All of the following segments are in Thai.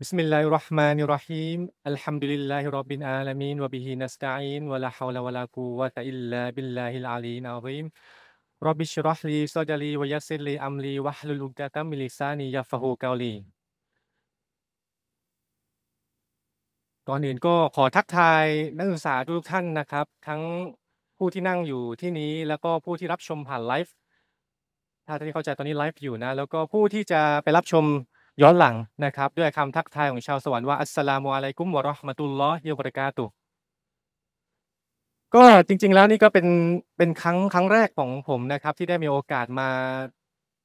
بسم الله الرحمن الرحيم الحمد لله رب العالمين وبه نستعين ولا حول ولا قوة إلا بالله العلي العظيم رب اشرح ل لي صدري ويسر لي أ م ل ي واحلل عقدة من لساني يفقهوا قولي ก่อนอื่นก็ขอทักทายนักศึกษาทุกท่านนะครับ ทั้งผู้ที่นั่งอยู่ที่นี้แล้วก็ผู้ที่รับชมผ่านไลฟ์ถ้าที่เข้าใจตอนนี้ไลฟ์อยู่นะ แล้วก็ผู้ที่จะไปรับชมย้อนหลังนะครับด้วยคำทักทายของชาวสวรรค์ว่าอัสสลามุอะลัยกุมวะราะห์มะตุลลอฮิวะบะเราะกาตุก็จริงๆแล้วนี่ก็เป็นเป็นครั้งครั้งแรกของผมนะครับ ที่ได้มีโอกาสมา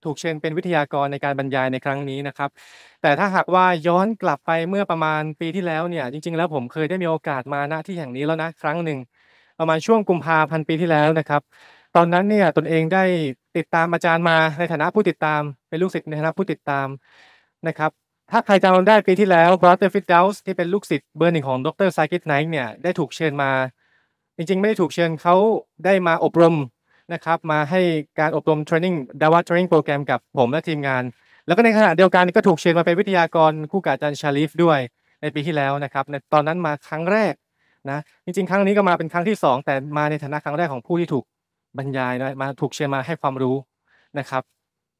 ถูกเชิญเป็นวิทยากรในการบรรยายในครั้งนี้นะครับ แต่ถ้าหากว่าย้อนกลับไปเมื่อประมาณปีที่แล้วเนี่ย จริง ๆแล้วผมเคยได้มีโอกาสมาณที่แห่งนี้แล้วนะ ครั้งหนึ่งประมาณช่วงกุมภาพันธ์ปีที่แล้วนะครับ ตอนนั้นเนี่ยตนเองได้ติดตามอาจารย์มาในฐานะผู้ติดตามเป็นลูกศิษย์ในฐานะผู้ติดตามนะครับถ้าใครจำได้ปีที่แล้วบรอตเตอร์ฟิตเดลส์ที่เป็นลูกศิษย์เบอร์หนึ่งของดรไซคิตไนท์เนี่ยได้ถูกเชิญมา จริงๆ ไม่ได้ถูกเชิญเขาได้มาอบรมนะครับ มาให้การอบรมเทรนนิ่งดาวาเทรนนิ่งโปรแกรมกับผมและทีมงาน แล้วก็ในขณะเดียวกันก็ถูกเชิญมาเป็นวิทยากรคู่กับอาจารย์ชาลิฟด้วยในปีที่แล้วนะครับในตอนนั้นมาครั้งแรกนะจริงๆ ครั้งนี้ก็มาเป็นครั้งที่ 2 แต่มาในฐานะครั้งแรกของผู้ที่ถูกบรรยายนะมาถูกเชิญมาให้ความรู้นะครับ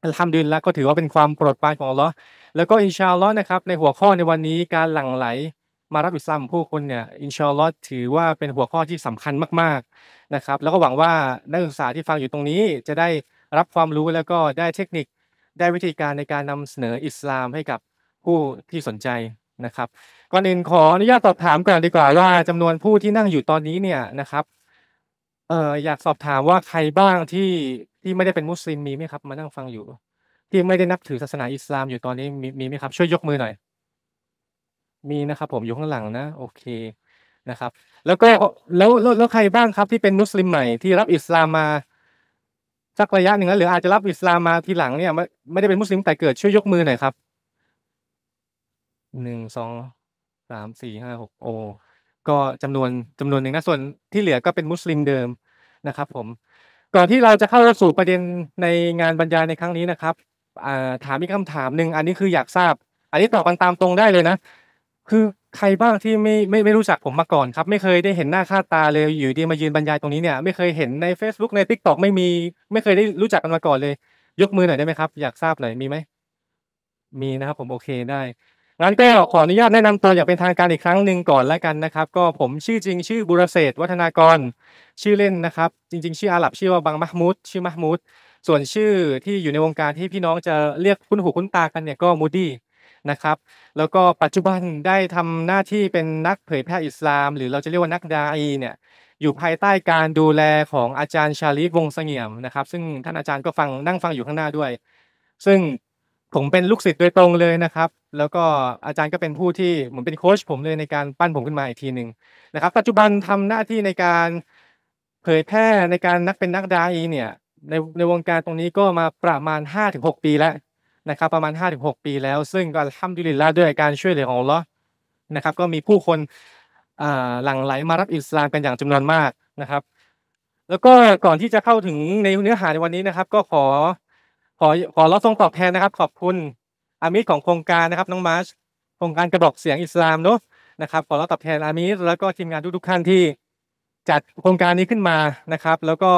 อัลฮัมดุลิลละก็ ถือว่าเป็นความโปรดปรานของอัลลอฮ์แล้วก็อินชาอัลลอฮ์นะครับในหัวข้อในวันนี้การหลั่งไหลมารับอิสลามผู้คนเนี่ยอินชาอัลลอฮ์ถือว่าเป็นหัวข้อที่สำคัญมากๆนะครับแล้วก็หวังว่านักศึกษาที่ฟังอยู่ตรงนี้จะได้รับความรู้แล้วก็ได้เทคนิคได้วิธีการในการนำเสนออิสลามให้กับผู้ที่สนใจนะครับก่อนอื่นขออนุญาตสอบถามก่อนดีกว่าว่าจำนวนผู้ที่นั่งอยู่ตอนนี้เนี่ยนะครับเอ่ออยากสอบถามว่าใครบ้างที่ที่ไม่ได้เป็นมุสลิมมีไหมครับมานั่งฟังอยู่ที่ไม่ได้นับถือศาสนาอิสลามอยู่ตอนนี้มีมีไหมครับช่วยยกมือหน่อย มีนะครับผมอยู่ข้างหลังนะโอเคนะครับ แล้วก็แล้วแล้วใครบ้างครับ ที่เป็นมุสลิมใหม่ ที่รับอิสลามมา สักระยะหนึ่งแล้วหรืออาจจะรับอิสลามมาทีหลังเนี่ย ไม่ได้เป็นมุสลิมแต่เกิดช่วยยกมือหน่อยครับหนึ่งสองสามสี่ห้าหกโอ ก็จำนวนจำนวนหนึ่งนะ ส่วนที่เหลือก็เป็นมุสลิมเดิมนะครับผมก่อนที่เราจะเข้าสู่ประเด็นในงานบรรยายในครั้งนี้นะครับถามอีกคำถามหนึ่งอันนี้คืออยากทราบ อันนี้ตอบกันตามตรงได้เลยนะ คือใครบ้างที่ไม่ไม่ไม่รู้จักผมมาก่อนครับ ไม่เคยได้เห็นหน้าค่าตาเลยอยู่ดีมายืนบรรยายตรงนี้เนี่ยไม่เคยเห็นใน Facebook ใน t ิ k t o อกไม่มี ไม่เคยได้รู้จักกันมาก่อนเลย ยกมือหน่อยได้ไหมครับ อยากทราบหน่อยมีไหม มีนะครับผมโอเคได้งั้นก็ขออนุญาตแนะนำตัวอย่างเป็นทางการอีกครั้งหนึ่งก่อนแล้วกันนะครับ ก็ผมชื่อจริงชื่อบุรเศษวัฒนากร ชื่อเล่นนะครับ จริงๆ ชื่ออาหรับชื่อว่าบังมหมุดชื่อมหมุดส่วนชื่อที่อยู่ในวงการที่พี่น้องจะเรียกคุ้นหูคุ้นตากันเนี่ยก็มูดี้นะครับ แล้วก็ปัจจุบันได้ทำหน้าที่เป็นนักเผยแพร่อิสลามหรือเราจะเรียกว่านักดาอีเนี่ย อยู่ภายใต้การดูแลของอาจารย์ชาลีกวงเสงี่ยมนะครับซึ่งท่านอาจารย์ก็ฟังนั่งฟังอยู่ข้างหน้าด้วย ซึ่งผมเป็นลูกศิษย์โดยตรงเลยนะครับแล้วก็อาจารย์ก็เป็นผู้ที่เหมือนเป็นโค้ชผมเลยในการปั้นผมขึ้นมาอีกทีหนึ่งนะครับ ปัจจุบันทำหน้าที่ในการเผยแพร่ในการนักเป็นนักดาอีเนี่ยในในวงการตรงนี้ก็มาประมาณ 5-6 ปีแล้วนะครับประมาณ 5-6 ปีแล้ว ซึ่งก็ทำดุลิลลาด้วยการช่วยเหลือของเรานะครับ ก็มีผู้คนหลั่งไหลมารับอิสลามกันอย่างจำนวนมากนะครับ แล้วก็ก่อนที่จะเข้าถึงในเนื้อหาในวันนี้นะครับ ก็ขอขอขอรับทรงตอบแทนนะครับขอบคุณอามิสของโครงการนะครับน้องมาร์ชโครงการกระบอกเสียงอิสลามเนาะนะครับขอรับตอบแทนอามิสแล้วก็ทีมงานทุกๆท่านที่จัดโครงการนี้ขึ้นมานะครับ แล้วก็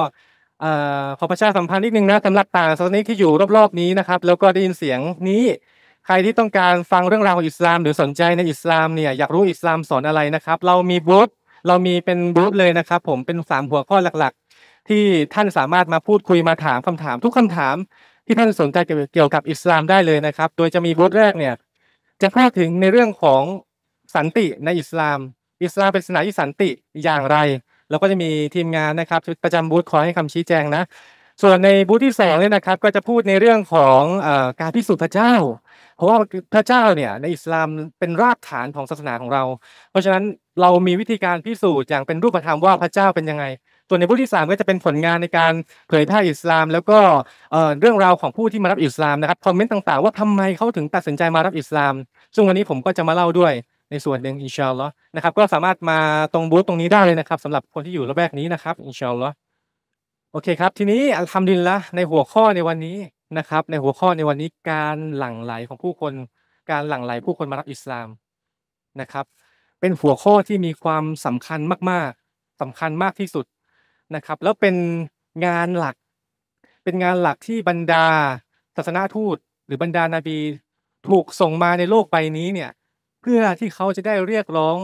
ขอประชาสัมพันธ์นิดนึงนะสำหรับต่างศาสนิที่อยู่รอบๆนี้นะครับ แล้วก็ได้ยินเสียงนี้ใครที่ต้องการฟังเรื่องราวของอิสลาม หรือสนใจในอิสลามเนี่ยอยากรู้อิสลามสอนอะไรนะครับ เรามีบูธเรามีเป็นบูธเลยนะครับ ผมเป็นสามหัวข้อหลักๆ ที่ท่านสามารถมาพูดคุยมาถามคำถามทุกคำถามที่ท่านสนใจเกี่ยวกับอิสลามได้เลยนะครับ โดยจะมีบทแรกเนี่ยจะพูดถึงในเรื่องของสันติในอิสลาม อิสลามเป็นศาสนาที่สันติอย่างไร แล้วก็จะมีทีมงานนะครับ ประจำบูธคอยให้คำชี้แจงนะ ส่วนในบูธที่สองเนี่ยนะครับ ก็จะพูดในเรื่องของการพิสูจน์พระเจ้า เพราะว่าพระเจ้าเนี่ยในอิสลามเป็นรากฐานของศาสนาของเรา เพราะฉะนั้นเรามีวิธีการพิสูจน์อย่างเป็นรูปธรรมว่าพระเจ้าเป็นยังไงส่วนในบทที่3ก็จะเป็นผลงานในการเผยแพร่อิสลาม แล้วก็เรื่องราวของผู้ที่มารับอิสลามนะครับคอมเมนต์ต่างๆว่าทำไมเขาถึงตัดสินใจมารับอิสลามซึ่งวันนี้ผมก็จะมาเล่าด้วยในส่วนหนึ่งอินชาอัลลอฮ์นะครับก็สามารถมาตรงบูธตรงนี้ได้เลยนะครับสำหรับคนที่อยู่ระแวกนี้นะครับอินชาอัลลอฮ์โอเคครับ ทีนี้อัลฮัมดุลิลละในหัวข้อในวันนี้นะครับในหัวข้อในวันนี้การหลั่งไหลของผู้คนการหลั่งไหลผู้คนมารับอิสลามนะครับเป็นหัวข้อที่มีความสำคัญมากๆสำคัญมากที่สุดนะครับแล้วเป็นงานหลักเป็นงานหลักที่บรรดาศาสนาทูต หรือบรรดานาบี ถูกส่งมาในโลกใบนี้เนี่ยเพื่อที่เขาจะได้เรียกร้อง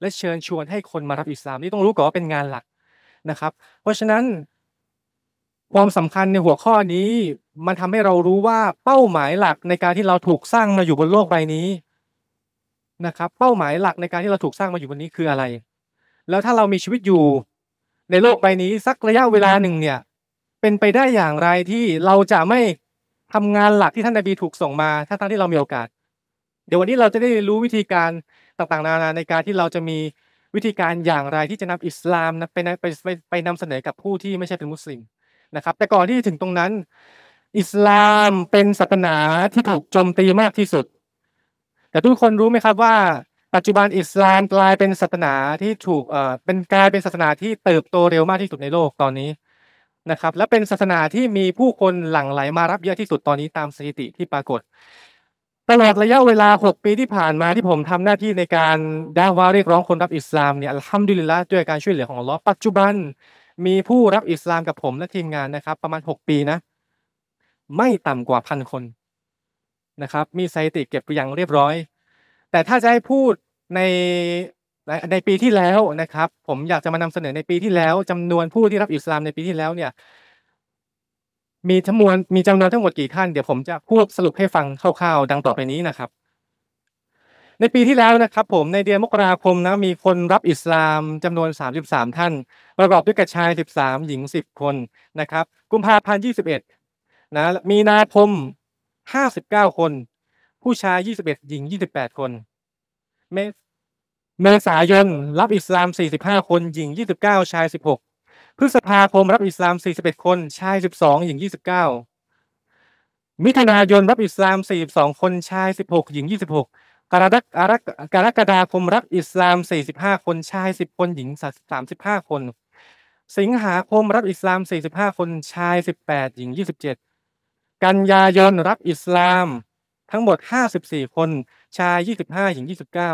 และเชิญชวนให้คนมารับอิสลามนี่ต้องรู้ก่อนว่าเป็นงานหลักนะครับ เพราะฉะนั้นความสำคัญในหัวข้อนี้ มันทำให้เรารู้ว่าเป้าหมายหลักในการที่เราถูกสร้างมาอยู่บนโลกใบนี้นะครับเป้าหมายหลักในการที่เราถูกสร้างมาอยู่บนนี้คืออะไร แล้วถ้าเรามีชีวิตอยู่ในโลกใบนี้สักระยะเวลาหนึ่งเนี่ย เป็นไปได้อย่างไรที่เราจะไม่ทำงานหลักที่ท่านนบีถูกส่งมาถ้าทั้งที่เรามีโอกาส เดี๋ยววันนี้เราจะได้รู้วิธีการต่างๆ นานาในการที่เราจะมีวิธีการอย่างไรที่จะนำอิสลามนะไปไปไปไปนำเสนอกับผู้ที่ไม่ใช่เป็นมุสลิมนะครับ แต่ก่อนที่ถึงตรงนั้น อิสลามเป็นศาสนาที่ถูกโจมตีมากที่สุด แต่ทุกคนรู้ไหมครับว่าปัจจุบันอิสลามกลายเป็นศาสนาที่ถูกเอ่อเป็นกลายเป็นศาสนาที่เติบโตเร็วมากที่สุดในโลกตอนนี้นะครับและเป็นศาสนาที่มีผู้คนหลั่งไหลมารับเยอะที่สุดตอนนี้ตามสถิติที่ปรากฏ ตลอดระยะเวลา 6 ปีที่ผ่านมาที่ผมทำหน้าที่ในการด่าว่าเรียกร้องคนรับอิสลามเนี่ยทำดุลิลละด้วยการช่วยเหลือของลอปัจจุบัน มีผู้รับอิสลามกับผมและทีมงานนะครับ ประมาณ 6 ปีนะไม่ต่ำกว่าพันคนนะครับมีสถิติเก็บอย่างเรียบร้อย แต่ถ้าจะให้พูดในในปีที่แล้วนะครับ ผมอยากจะมานำเสนอในปีที่แล้ว จำนวนผู้ที่รับอิสลามในปีที่แล้วเนี่ย มีทั้งมวลมีจำนวนทั้งหมดกี่ขั้นเดี๋ยวผมจะพูดสรุปให้ฟังคร่าวๆดังต่อไปนี้นะครับ ในปีที่แล้วนะครับ ผมในเดือนมกราคมนะมีคนรับอิสลามจำนวน33ท่านประกอบด้วยกระชาย13หญิง10คนนะครับ กุมภาพันธ์21นะมีนาคม59คน ผู้ชาย21 หญิง28 คนเมเมษายนรับอิสลาม45 คน หญิง29 ชาย 16 พฤษภาคมรับอิสลาม 41 คน ชาย 12หญิง29 มิถุนายน รับอิสลาม 42 คน ชาย 16 หญิง 26 กรกฎากรกฎาคมรับอิสลาม45 คน ชาย 10 คน หญิง35คนสิงหาคมรับอิสลาม45 คนชาย 18 หญิง 27 กันยายน รับอิสลามทั้งหมด 54 คนชาย 25หญิง 29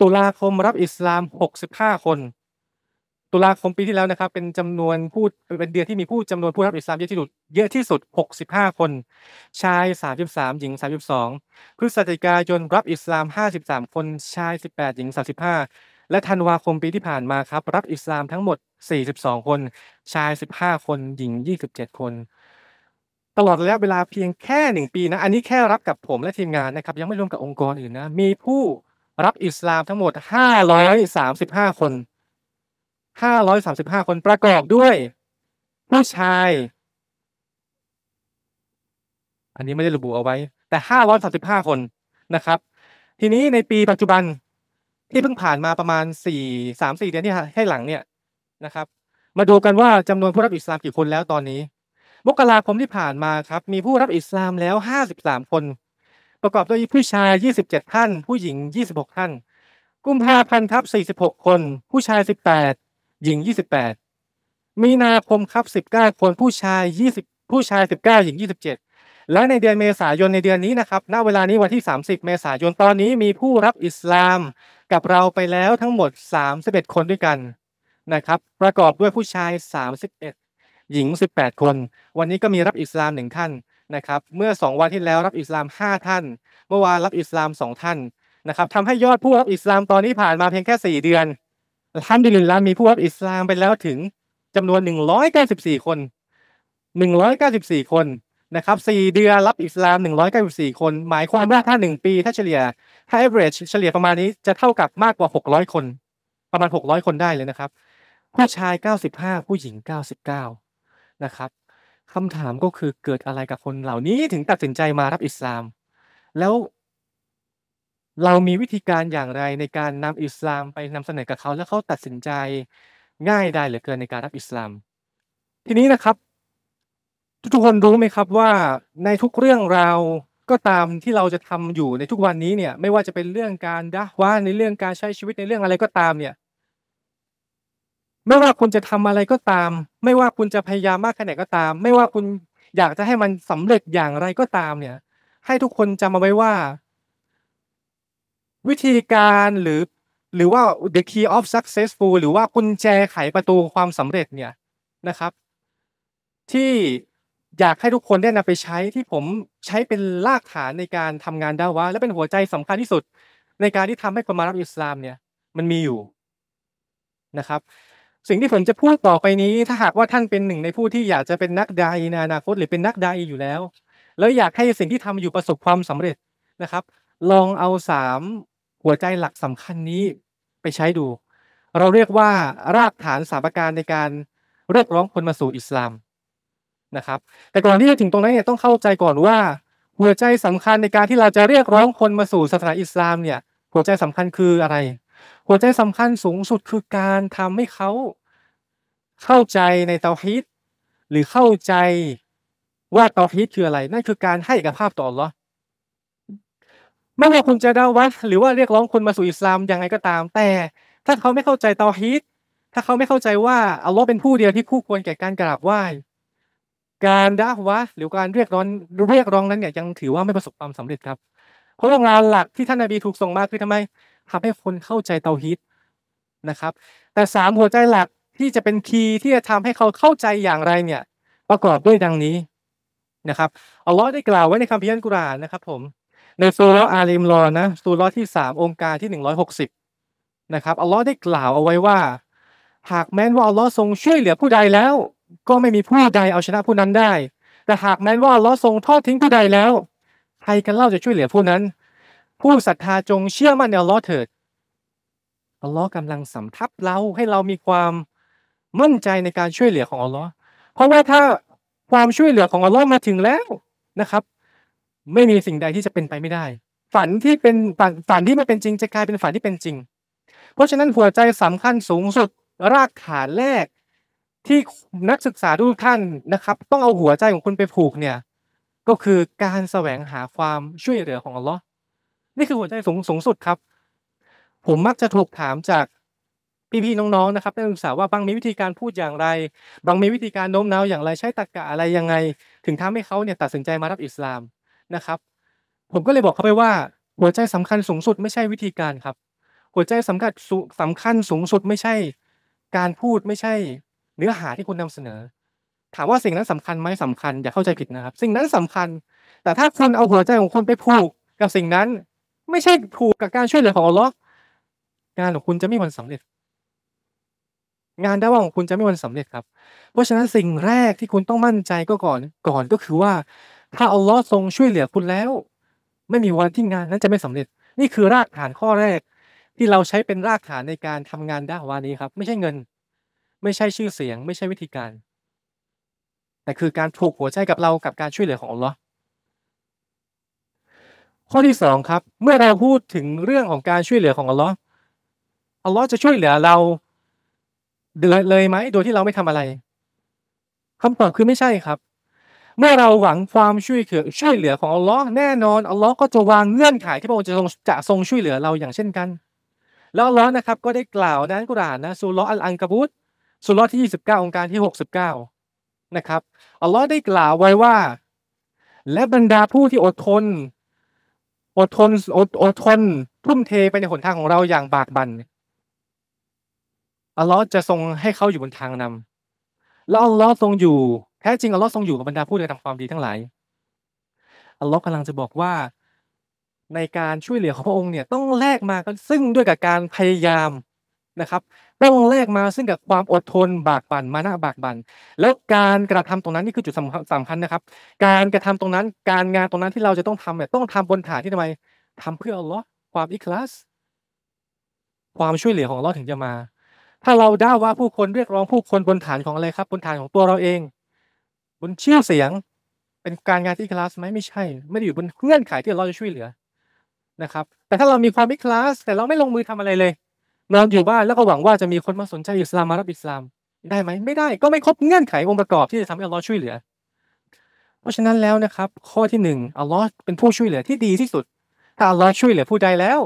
ตุลาคมรับอิสลาม 65 คน ตุลาคมปีที่แล้วนะครับ เป็นจำนวนผู้ เป็นเดือนที่มีผู้จำนวนผู้รับอิสลามเยอะที่สุดเยอะที่สุด65 คน ชาย 33หญิง 32 พฤศจิกายนรับอิสลาม 53 คน ชาย 18 หญิง35 และธันวาคมปีที่ผ่านมาครับ รับอิสลามทั้งหมด 42 คน ชาย 15 คน หญิง 27 คนตลอดระยะเวลาเพียงแค่หนึ่งปีนะอันนี้แค่รับกับผมและทีมงานนะครับ ยังไม่รวมกับองค์กรอื่นนะ มีผู้รับอิสลามทั้งหมด 535 คน 535 คนประกอบด้วยผู้ชาย อันนี้ไม่ได้ระบุเอาไว้แต่ 535 คนนะครับ ทีนี้ในปีปัจจุบันที่เพิ่งผ่านมาประมาณ 4 3 4 เดือนที่ให้หลังเนี่ยนะครับมาดูกันว่าจำนวนผู้รับอิสลามกี่คนแล้วตอนนี้มกราคมที่ผ่านมาครับมีผู้รับอิสลามแล้ว 53 คน ประกอบด้วยผู้ชาย 27 ท่าน ผู้หญิง 26ท่านกุมภาพันธ์ครับ46 คน ผู้ชาย 18 หญิง 28 มีนาคมครับ 19 คนผู้ชาย 20 ผู้ชาย 19หญิง27 และในเดือนเมษายนในเดือนนี้นะครับณเวลานี้วันที่ 30 เมษายนตอนนี้มีผู้รับอิสลามกับเราไปแล้วทั้งหมด 31 คนด้วยกันนะครับประกอบด้วยผู้ชาย31หญิง18 คน วันนี้ก็มีรับอิสลามหนึ่งท่านนะครับเมื่อ 2 วันที่แล้วรับอิสลาม 5 ท่าน เมื่อวานรับอิสลาม 2 ท่านนะครับทำให้ยอดผู้รับอิสลามตอนนี้ผ่านมาเพียงแค่4 เดือน ท่านดิลินลามีผู้รับอิสลามไปแล้วถึงจำนวน194 คน 194 คนนะครับ4เดือนรับอิสลาม 194 คน หมายความว่าถ้า1ปี ถ้าเฉลี่ยถ้า average เฉลี่ยประมาณนี้จะเท่ากับมากกว่า 600คนประมาณ600คนได้เลยนะครับผู้ชาย 95 ผู้หญิง 99นะครับคำถามก็คือเกิดอะไรกับคนเหล่านี้ถึงตัดสินใจมารับอิสลาม แล้วเรามีวิธีการอย่างไรในการนำอิสลามไปนำเสนอกับเขาแล้วเขาตัดสินใจง่ายได้หรือเกินในการรับอิสลาม ทีนี้นะครับ ทุกคนรู้ไหมครับว่าในทุกเรื่องราวก็ตามที่เราจะทำอยู่ในทุกวันนี้เนี่ยไม่ว่าจะเป็นเรื่องการดะว่าในเรื่องการใช้ชีวิตในเรื่องอะไรก็ตามเนี่ยไม่ว่าคุณจะทำอะไรก็ตาม ไม่ว่าคุณจะพยายามมากแค่ไหนก็ตาม ไม่ว่าคุณอยากจะให้มันสำเร็จอย่างไรก็ตามเนี่ย ให้ทุกคนจำเอาไว้ว่า วิธีการหรือหรือว่า the key of successful หรือว่ากุญแจไขประตูความสำเร็จเนี่ยนะครับ ที่อยากให้ทุกคนได้นำไปใช้ที่ผมใช้เป็นรากฐานในการทำงานดาวะและเป็นหัวใจสำคัญที่สุดในการที่ทำให้คนมารับอิสลามเนี่ยมันมีอยู่นะครับสิ่งที่ผมจะพูดต่อไปนี้ถ้าหากว่าท่านเป็นหนึ่งในผู้ที่อยากจะเป็นนักไดในอนาคตหรือเป็นนักไดอยู่แล้ว แล้วอยากให้สิ่งที่ทำอยู่ประสบความสำเร็จนะครับ ลองเอาสามหัวใจหลักสำคัญนี้ไปใช้ดูเราเรียกว่ารากฐานสามประการในการเรียกร้องคนมาสู่อิสลามนะครับ แต่ก่อนที่จะถึงตรงนั้นเนี่ยต้องเข้าใจก่อนว่า หัวใจสำคัญในการที่เราจะเรียกร้องคนมาสู่ศาสนาอิสลามเนี่ย หัวใจสำคัญคืออะไรหัวใจสำคัญสูงสุดคือการทำให้เขาเข้าใจในเตาฮิตหรือเข้าใจว่าเตาฮิตคืออะไร นั่นคือการให้กับภาพต่อหรอไม่ว่าคุณจะดาวัดหรือว่าเรียกร้องคนมาสู่อิสลามยังไงก็ตามแต่ ถ้าเขาไม่เข้าใจเตาฮิตถ้าเขาไม่เข้าใจว่าอัลลอฮ์เป็นผู้เดียวที่คู่ควรแก่การกราบไหว้การดาวัดหรือการเรียกร้องเรียกร้องนั้นเนี่ยยังถือว่าไม่ประสบความสำเร็จครับ เพราะงรานหลักที่ท่านนบีถูกส่งมาคือทำไมทำให้คนเข้าใจเตาฮีตนะครับ แต่สามหัวใจหลักที่จะเป็นคีย์ที่จะทำให้เขาเข้าใจอย่างไรเนี่ยประกอบด้วยดังนี้ นะครับอัลลอฮ์ได้กล่าวไว้ในคัมภีร์อัลกุรอานนะครับผมในซูร์อาลิมรอนะซูร์ที่สามองค์การที่หนึ่งร้อยหกสิบนะครับอัลลอฮ์ได้กล่าวเอาไว้ว่า หากแม้นว่าอัลลอฮ์ทรงช่วยเหลือผู้ใดแล้ว ก็ไม่มีผู้ใดเอาชนะผู้นั้นได้แต่หากแม้นว่าอัลลอฮ์ทรงทอดทิ้งผู้ใดแล้วใครกันเล่าจะช่วยเหลือผู้นั้นผู้ศรัทธาจงเชื่อมั่นในอัลลอฮ์เถิด อัลลอฮ์กำลังสำทับเราให้เรามีความมั่นใจในการช่วยเหลือของอัลลอฮ์เพราะว่าถ้าความช่วยเหลือของอัลลอฮ์มาถึงแล้วนะครับ ไม่มีสิ่งใดที่จะเป็นไปไม่ได้ ฝันที่เป็นฝันฝันที่ไม่เป็นจริงจะกลายเป็นฝันที่เป็นจริง เพราะฉะนั้นหัวใจสำคัญสูงสุดรากฐานแรกที่นักศึกษาทุกท่านนะครับ ต้องเอาหัวใจของคุณไปผูกเนี่ย ก็คือการแสวงหาความช่วยเหลือของอัลลอฮ์นี่คือหัวใจสูงสูงสุดครับ ผมมักจะถูกถามจากพี่ๆน้องๆนะครับนักศึกษาว่าบางมีวิธีการพูดอย่างไร บางมีวิธีการโน้ม น้าวอย่างไรใช้ตรรกะอะไรยังไง ถึงทำให้เขาเนี่ยตัดสินใจมารับอิสลามนะครับ ผมก็เลยบอกเขาไปว่า หัวใจสำคัญสูงสุดไม่ใช่วิธีการครับ หัวใจสำคัญสำคัญสูงสุดไม่ใช่การพูดไม่ใช่เนื้อหาที่คุณนำเสนอ ถามว่าสิ่งนั้นสำคัญไหมสำคัญอย่าเข้าใจผิดนะครับ สิ่งนั้นสำคัญ แต่ถ้าคุณเอาหัวใจของคนไปผูก กับสิ่งนั้นไม่ใช่ถูกกับการช่วยเหลือของอัลลอฮ์งานของคุณจะไม่มีวันสำเร็จ งานด้าวของคุณจะไม่มีวันสำเร็จครับ เพราะฉะนั้นสิ่งแรกที่คุณต้องมั่นใจก็ก่อน ก่อนก็คือว่า ถ้าอัลลอฮ์ทรงช่วยเหลือคุณแล้ว ไม่มีวันที่งานนั้นจะไม่สำเร็จ นี่คือรากฐานข้อแรกที่เราใช้เป็นรากฐานในการทำงานด้าวานี้ครับ ไม่ใช่เงิน ไม่ใช่ชื่อเสียง ไม่ใช่วิธีการ แต่คือการถูกหัวใจกับเรากับการช่วยเหลือของอัลลอฮ์ข้อที่สองครับเมื่อเราพูดถึงเรื่องของการช่วยเหลือของอัลลอฮ์อัลลอฮ์จะช่วยเหลือเราเลยไหมโดยที่เราไม่ทำอะไร คำตอบคือไม่ใช่ครับ เมื่อเราหวังความช่วยเหลือช่วยเหลือของอัลลอฮ์แน่นอนอัลลอฮ์ก็จะวางเงื่อนไขที่พระองค์จะทรงจะทรงช่วยเหลือเราอย่างเช่นกันแล้วอัลลอฮ์นะครับก็ได้กล่าวในกุรอานนะสุลอัลอังกบุตสุลที่ยี่สิบเก้าองค์การที่หกสิบเก้านะครับอัลลอฮ์ได้กล่าวไว้ว่า และบรรดาผู้ที่อดทนอดทนอดอดทนทุ่มเทไปในหนทางของเราอย่างบากบั่นอัลลอฮ์จะทรงให้เขาอยู่บนทางนำแล้วอัลลอฮ์ทรงอยู่แท้จริงอัลลอฮ์ทรงอยู่กับบรรดาผู้ที่ทำความดีทั้งหลายอัลลอฮ์กำลังจะบอกว่าในการช่วยเหลือของพระองค์เนี่ยต้องแลกมากันซึ่งด้วยกับการพยายามนะครับต้องแลกมาซึ่งกับความอดทนบากบั่นมานะบากบั่นแล้วการกระทำตรงนั้น นี่คือจุดสำคัญนะครับ การกระทำตรงนั้นการงานตรงนั้นที่เราจะต้องทำเนี่ยต้องทำบนฐานที่ทำไมทำเพื่ออัลลอฮ์ความอิคลาสความช่วยเหลือของอัลลอฮ์ถึงจะมา ถ้าเราด่าว่าผู้คนเรียกร้องผู้คนบนฐานของอะไรครับ บนฐานของตัวเราเอง บนเชื่อเสียง เป็นการงานที่คลาสไหมไม่ใช่ ไม่ได้อยู่บนเงื่อนไขที่เราจะช่วยเหลือนะครับแต่ถ้าเรามีความอิคลาสแต่เราไม่ลงมือทำอะไรเลยเราอยู่บ้านแล้วก็หวังว่าจะมีคนมาสนใจอิสลามมารับอิสลาม ได้ไหมไม่ได้ก็ไม่ครบเงื่อนไของค์ประกอบที่จะทำให้อัลลอฮ์ช่วยเหลือ เพราะฉะนั้นแล้วนะครับ ข้อที่หนึ่งอัลลอฮ์เป็นผู้ช่วยเหลือที่ดีที่สุดถ้าอัลลอฮ์ช่วยเหลือผู้ใดแล้ว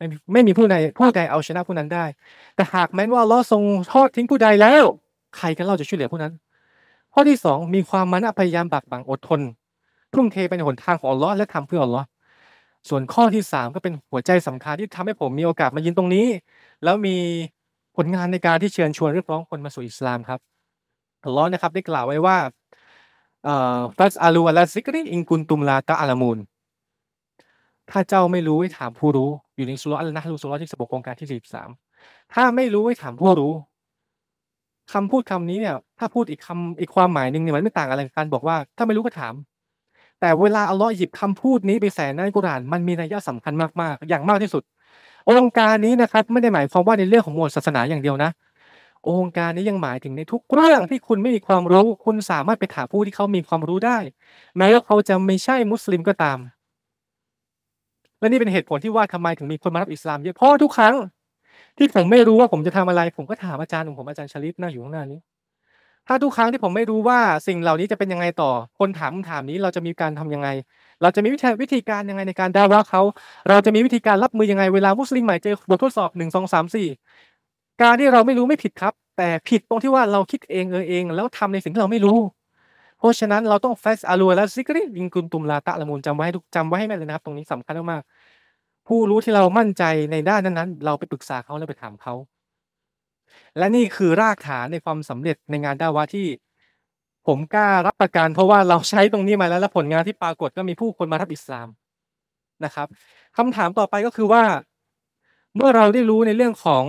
ไม่มีไม่มีผู้ใดผู้ใดเอาชนะผู้นั้นได้ แต่หากแม้ว่าอัลลอฮ์ทรงทอดทิ้งผู้ใดแล้ว ใครกันเล่าจะช่วยเหลือผู้นั้น ข้อที่สองมีความมานะพยายามบักบังอดทน ทุ่มเทไปในหนทางของอัลลอฮ์และทำเพื่ออัลลอฮ์ส่วนข้อที่สามก็เป็นหัวใจสำคัญที่ทำให้ผมมีโอกาสมายินตรงนี้แล้วมีผลงานในการที่เชิญชวนเรียกร้องคนมาสู่อิสลามครับอัลลอฮ์นะครับได้กล่าวไว้ว่าฟัสอาลูอัลซิกรีอิงกุนตุมลาตะอาลามูลถ้าเจ้าไม่รู้ให้ถามผู้รู้ อยู่ในสุรอัลนะฮ์ลูสุรที่สบกองการที่สิบสามถ้าไม่รู้ให้ถามผู้รู้ คำพูดคำนี้เนี่ย ถ้าพูดอีกคำอีกความหมายหนึ่งเนี่ยมันไม่ต่างอะไรกันบอกว่า ถ้าไม่รู้ก็ถาม แต่เวลาอัลลอฮ์หยิบคำพูดนี้ไปแสในกุรานมันมีนัยยะสำคัญมากๆอย่างมากที่สุดองค์การนี้นะครับ ไม่ได้หมายความว่าในเรื่องของหมวดศาสนาอย่างเดียวนะ องค์การนี้ยังหมายถึงในทุกเรื่องที่คุณไม่มีความรู้ คุณสามารถไปถามผู้ที่เขามีความรู้ได้ แม้ว่าเขาจะไม่ใช่มุสลิมก็ตาม และนี่เป็นเหตุผลที่ว่าทำไมถึงมีคนมารับอิสลามเยอะเพราะทุกครั้ง ที่ผมไม่รู้ว่าผมจะทำอะไร ผมก็ถามอาจารย์ของผมอาจารย์ชลิตนั่งอยู่ข้างหน้านี้ ถ้าทุกครั้งที่ผมไม่รู้ว่าสิ่งเหล่านี้จะเป็นยังไงต่อ คนถามคำถามนี้เราจะมีการทํำยังไงเราจะมีวิธีวิธีการยังไงในการดาว่าเขา เราจะมีวิธีการรับมือยังไง เวลามุสลิมใหม่เจอบททดสอบหนึ่งสองสามสี่การที่เราไม่รู้ไม่ผิดครับ แต่ผิดตรงที่ว่าเราคิดเองเออเองแล้วทำในสิ่งที่เราไม่รู้ เพราะฉะนั้นเราต้องแฟสอาลัวและซิกริวิงกุนตุมลาตะละมูลจำไว้ทุกจำไว้ให้แม่เลยนะครับตรงนี้สำคัญมาก ผู้รู้ที่เรามั่นใจในด้านนั้นๆเราไปปรึกษาเขาแล้วไปถามเขา และนี่คือรากฐานในความสำเร็จในงานด้าวะที่ผมกล้ารับประกันเพราะว่าเราใช้ตรงนี้มาแล้วและผลงานที่ปรากฏก็มีผู้คนมารับอิสลามนะครับ คำถามต่อไปก็คือว่า เมื่อเราได้รู้ในเรื่องของ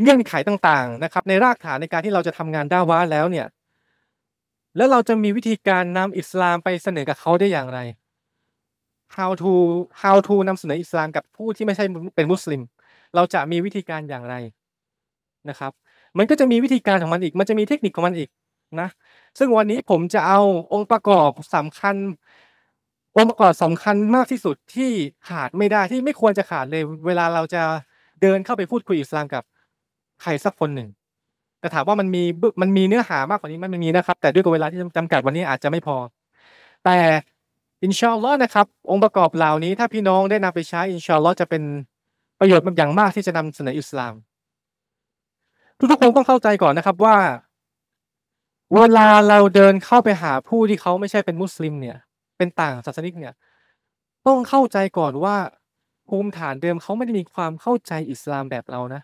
เงื่อนไขต่างๆนะครับ ในรากฐานในการที่เราจะทำงานด้าวะแล้วเนี่ยแล้วเราจะมีวิธีการนำอิสลามไปเสนอกับเขาได้อย่างไร how to how to นำเสนออิสลามกับผู้ที่ไม่ใช่เป็นมุสลิม เราจะมีวิธีการอย่างไรนะครับ มันก็จะมีวิธีการของมันอีก มันจะมีเทคนิคของมันอีกนะซึ่งวันนี้ผมจะเอาองค์ประกอบสำคัญองค์ประกอบสำคัญมากที่สุดที่ขาดไม่ได้ที่ไม่ควรจะขาดเลย เวลาเราจะเดินเข้าไปพูดคุยอิสลามกับใครสักคนหนึ่ง แต่ถามว่ามันมีมันมีเนื้อหามากกว่านี้มันมีนะครับ แต่ด้วยกับเวลาที่จำกัดวันนี้อาจจะไม่พอ แต่อินชาอลอฮนะครับองค์ประกอบเหล่านี้ ถ้าพี่น้องได้นำไปใช้อินชาอลอฮจะเป็นประโยชน์อย่างมากที่จะนำเสนออิสลาม ทุกทกคนต้องเข้าใจก่อนนะครับว่าเวลาเราเดินเข้าไปหาผู้ที่เขาไม่ใช่เป็นมุสลิมเนี่ย เป็นต่างศาสนิกเนี่ย ต้องเข้าใจก่อนว่าภูมิฐานเดิมเขาไม่ได้มีความเข้าใจอิสลามแบบเรานะ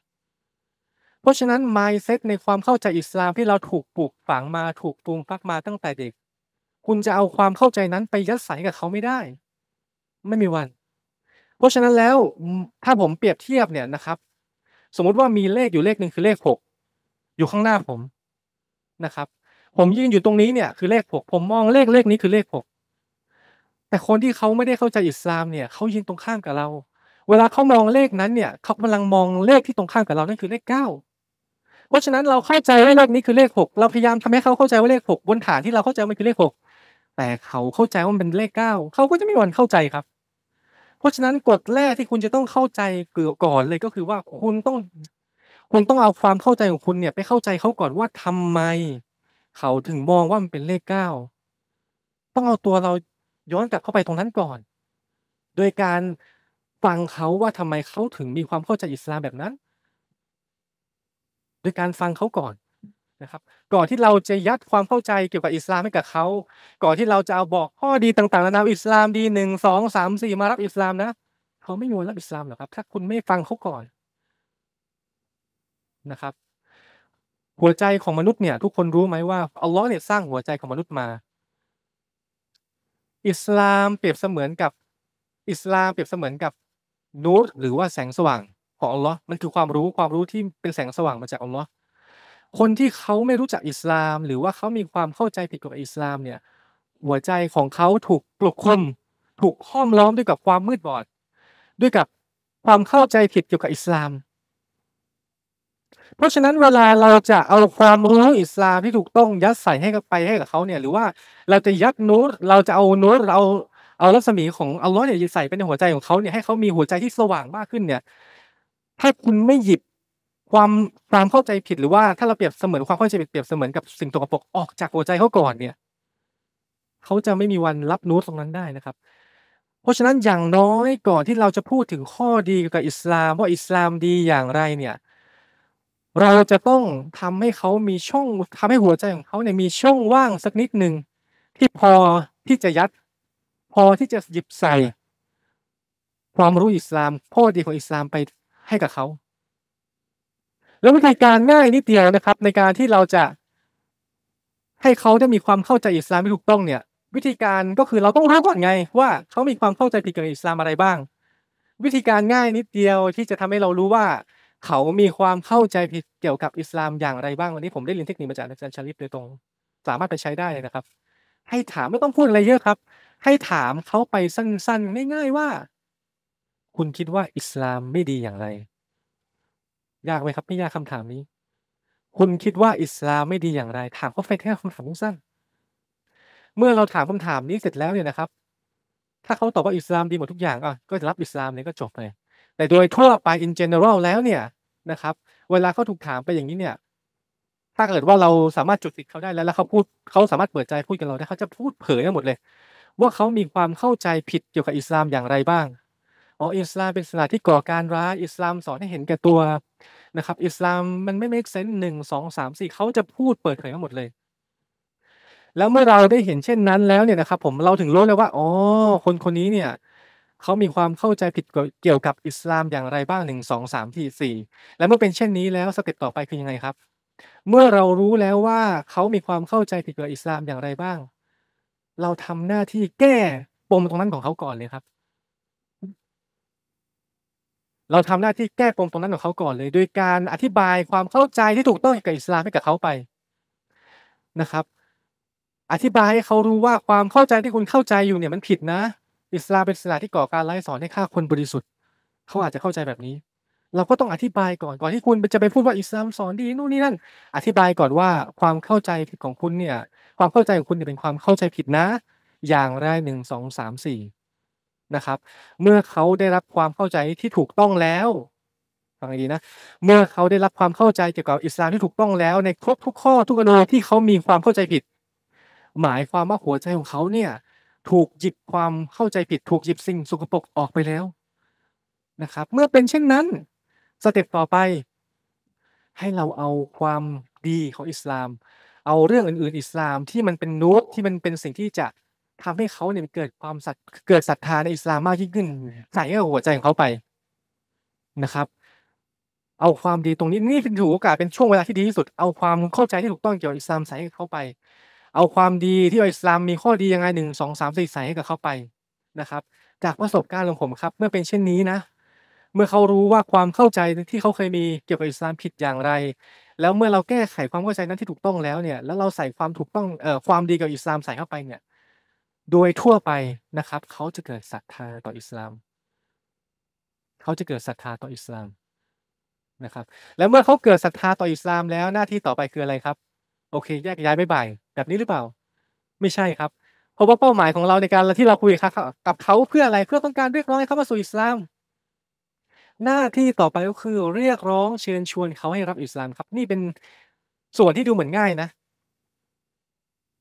เพราะฉะนั้น mindset ในความเข้าใจอิสลามที่เราถูกปลูกฝังมาถูกปรุงฟักมาตั้งแต่เด็ก คุณจะเอาความเข้าใจนั้นไปยัดใส่กับเขาไม่ได้ ไม่มีวัน เพราะฉะนั้นแล้วถ้าผมเปรียบเทียบเนี่ยนะครับ สมมุติว่ามีเลขอยู่เลขหนึ่งคือเลขหกอยู่ข้างหน้าผมนะครับผมยืนอยู่ตรงนี้เนี่ยคือเลขหกผมมองเลขเลขนี้คือเลขหกแต่คนที่เขาไม่ได้เข้าใจอิสลามเนี่ย เขายืนตรงข้ามกับเรา เวลาเขามองเลขนั้นเนี่ย เขากำลังมองเลขที่ตรงข้ามกับเรานั่นคือเลขเก้าเพราะฉะนั้นเราเข้าใจว่าเลขนี้คือเลขหกเราพยายามทำให้เขาเข้าใจว่าเลขหกบนฐานที่เราเข้าใจมันคือเลขหกแต่เขาเข้าใจว่ามันเป็นเลขเก้าเขาก็จะไม่วันเข้าใจครับ เพราะฉะนั้นกฎแรกที่คุณจะต้องเข้าใจเกือก่อนเลยก็คือว่าคุณต้อง คุณต้องเอาความเข้าใจของคุณเนี่ย ไปเข้าใจเขาก่อนว่าทำไมเขาถึงมองว่ามันเป็นเลขเก้าต้องเอาตัวเราย้อนกลับเข้าไปตรงนั้นก่อน โดยการฟังเขาว่าทำไมเขาถึงมีความเข้าใจอิสลามแบบนั้น โดยการฟังเขาก่อนนะครับ ก่อนที่เราจะยัดความเข้าใจเกี่ยวกับอิสลามให้กับเขา ก่อนที่เราจะเอาบอกข้อดีต่างๆนานาอิสลามดีหนึ่งสองสามสี่มารับอิสลามนะ เขาไม่ยอมรับอิสลามหรอกครับ ถ้าคุณไม่ฟังเขาก่อนนะครับหัวใจของมนุษย์เนี่ย ทุกคนรู้ไหมว่าอัลลอฮ์เนี่ยสร้างหัวใจของมนุษย์มา อิสลามเปรียบเสมือนกับอิสลาม เปรียบเสมือนกับนูตหรือว่าแสงสว่าง ของอัลลอฮ์มันคือความรู้ความรู้ที่เป็นแสงสว่างมาจากอัลลอฮ์คนที่เขาไม่รู้จักอิสลาม หรือว่าเขามีความเข้าใจผิดเกี่ยวกับอิสลามเนี่ยหัวใจของเขาถูกปลุกคมถูกห้อมล้อมด้วยกับความมืดบอด ด้วยกับความเข้าใจผิดเกี่ยวกับอิสลามเพราะฉะนั้นเวลาเราจะเอาความรู้อิสลามที่ถูกต้องยัดใส่ให้ไปให้กับเขาเนี่ย หรือว่าเราจะยัดนูตเราจะเอานูตเราเอารัศมีของอัลลอฮ์เนี่ยใส่ไปในหัวใจของเขาเนี่ยให้เขามีหัวใจที่สว่างมากขึ้นเนี่ย ถ้าคุณไม่หยิบความความเข้าใจผิดหรือว่า ถ้าเราเปรียบเสมือนความเข้าใจผิดเปรียบเสมือนกับสิ่งตกปกออกจากหัวใจเขาก่อนเนี่ยเขาจะไม่มีวันรับนู้ตตรงนั้นได้นะครับ เพราะฉะนั้นอย่างน้อยก่อนที่เราจะพูดถึงข้อดีกับอิสลามว่าอิสลามดีอย่างไรเนี่ยเราจะต้องทำให้เขามีช่องทำให้หัวใจของเขาเนี่ยมีช่องว่างสักนิดหนึ่งที่พอที่จะยัด พอที่จะหยิบใส่ ความรู้อิสลามพ่อดีของอิสลามไปให้กับเขาแล้ววิธีการง่ายนิดเดียวนะครับ ในการที่เราจะ ให้เขาได้มีความเข้าใจอิสลามที่ถูกต้องเนี่ย วิธีการก็คือเราต้องรู้ก่อนไง ว่าเขามีความเข้าใจผิดเกี่ยวกับอิสลามอะไรบ้าง วิธีการง่ายนิดเดียวที่จะทำให้เรารู้ว่าเขามีความเข้าใจผิดเกี่ยวกับ อิสลามอย่างไรบ้างวันนี้ผมได้เรียนเทคนิคมาจากอาจารย์ชาลิปโดยตรง สามารถไปใช้ได้นะครับ ให้ถามไม่ต้องพูดอะไรเยอะครับ ให้ถามเขาไปสั้นๆง่ายๆ ว่า คุณคิดว่าอิสลามไม่ดีอย่างไร ยากไหมครับ ไม่ยากคำถามนี้ คุณคิดว่าอิสลามไม่ดีอย่างไร ถามเขาไปแค่คำถามสั้นเมื่อเราถามคำถามนี้เสร็จแล้วเนี่ยนะครับ ถ้าเขาตอบว่าอิสลามดีหมดทุกอย่างอ่ะก็จะรับอิสลามเลยก็จบเลยแต่โดยทั่วไป in general แล้วเนี่ยนะครับ เวลาเขาถูกถามไปอย่างนี้เนี่ย ถ้าเกิดว่าเราสามารถจุดติดเขาได้แล้วแล้วเขาพูดเขาสามารถเปิดใจพูดกับเราได้เขาจะพูดเผยหมดเลย ว่าเขามีความเข้าใจผิดเกี่ยวกับอิสลามอย่างไรบ้างอ๋ออิสลาม เป็นศาสนาที่ก่อการร้ายอิสลามสอนให้เห็นแก่ตัวนะครับอิสลามมันไม่ make sense หนึ่งสองสามสี่เขาจะพูดเปิดเผยมาหมดเลย แล้วเมื่อเราได้เห็นเช่นนั้นแล้วเนี่ยนะครับ ผมเราถึงรู้เลยว่าอ๋อคนคนนี้เนี่ยเขามีความเข้าใจผิดเกี่ยวกับอิสลามอย่างไรบ้างหนึ่งสองสามสี่สี่และเมื่อเป็นเช่นนี้แล้วสเต็ปต่อไปคือยังไงครับ เมื่อเรารู้แล้วว่าเขามีความเข้าใจผิดเกี่ยวกับอิสลามอย่างไรบ้าง เราทำหน้าที่แก้ปมตรงนั้นของเขาก่อนเลยครับ เราทำหน้าที่แก้ปมตรงนั้นของเขาก่อนเลย โดยการอธิบายความเข้าใจที่ถูกต้องเกี่ยวกับอิสลามให้กับเขาไปนะครับ อธิบายให้เขารู้ว่าความเข้าใจที่คุณเข้าใจอยู่เนี่ยมันผิดนะอิสลามเป็นศาสนาที่ก่อการไล่สอนให้ฆ่าคนบริสุทธิ์ เขาอาจจะเข้าใจแบบนี้ เราก็ต้องอธิบายก่อน ก่อนที่คุณจะไปพูดว่าอิสลามสอนดีนู่นนี่นั่น อธิบายก่อนว่าความเข้าใจผิดของคุณเนี่ย ความเข้าใจของคุณเนี่ยเป็นความเข้าใจผิดนะ อย่างแรกหนึ่งสองสามสี่นะครับ เมื่อเขาได้รับความเข้าใจที่ถูกต้องแล้ว ฟังดีนะ เมื่อเขาได้รับความเข้าใจเกี่ยวกับอิสลามที่ถูกต้องแล้ว ในครบทุกข้อทุกอนุที่เขามีความเข้าใจผิด หมายความว่าหัวใจของเขาเนี่ยถูกหยิบความเข้าใจผิดถูกหยิบสิ่งสกปรกออกไปแล้วนะครับ เมื่อเป็นเช่นนั้นสเต็ปต่อไปให้เราเอาความดีของอิสลาม เอาเรื่องอื่นๆ อิสลามที่มันเป็นนูตที่มันเป็นสิ่งที่จะทำให้เขาเนี่ยเกิดความศัทเกิดศรัทธาในอิสลามมากยิ่งขึ้นใส่เข้าหัวใจของเขาไปนะครับ เอาความดีตรงนี้นี่เป็นถือโอกาสเป็นช่วงเวลาที่ดีที่สุดเอาความเข้าใจที่ถูกต้องเกี่ยวกับอิสลามใส่เข้าไปเอาความดีที่อิสลามมีข้อดียังไงหนึ่งสองสามสี่ใส่ให้กับเขาไปนะครับ จากประสบการณ์ของผมครับ เมื่อเป็นเช่นนี้นะ เมื่อเขารู้ว่าความเข้าใจที่เขาเคยมีเกี่ยวกับอิสลามผิดอย่างไร แล้วเมื่อเราแก้ไขความเข้าใจนั้นที่ถูกต้องแล้วเนี่ย แล้วเราใส่ความถูกต้องเอ่อความดีกับอิสลามใส่เข้าไปเนี่ย โดยทั่วไปนะครับ เขาจะเกิดศรัทธาต่ออิสลาม เขาจะเกิดศรัทธาต่ออิสลามนะครับ แล้วเมื่อเขาเกิดศรัทธาต่ออิสลามแล้วหน้าที่ต่อไปคืออะไรครับโอเค แยกย้ายไม่บ่าย แบบนี้หรือเปล่า ไม่ใช่ครับเพราะว่าเป้าหมายของเราในการที่เราคุย กับเขาเพื่ออะไร เพื่อต้องการเรียกร้องให้เขามาสู่อิสลามหน้าที่ต่อไปก็คือเรียกร้องเชิญชวนเขาให้รับอิสลามครับนี่เป็นส่วนที่ดูเหมือนง่ายนะ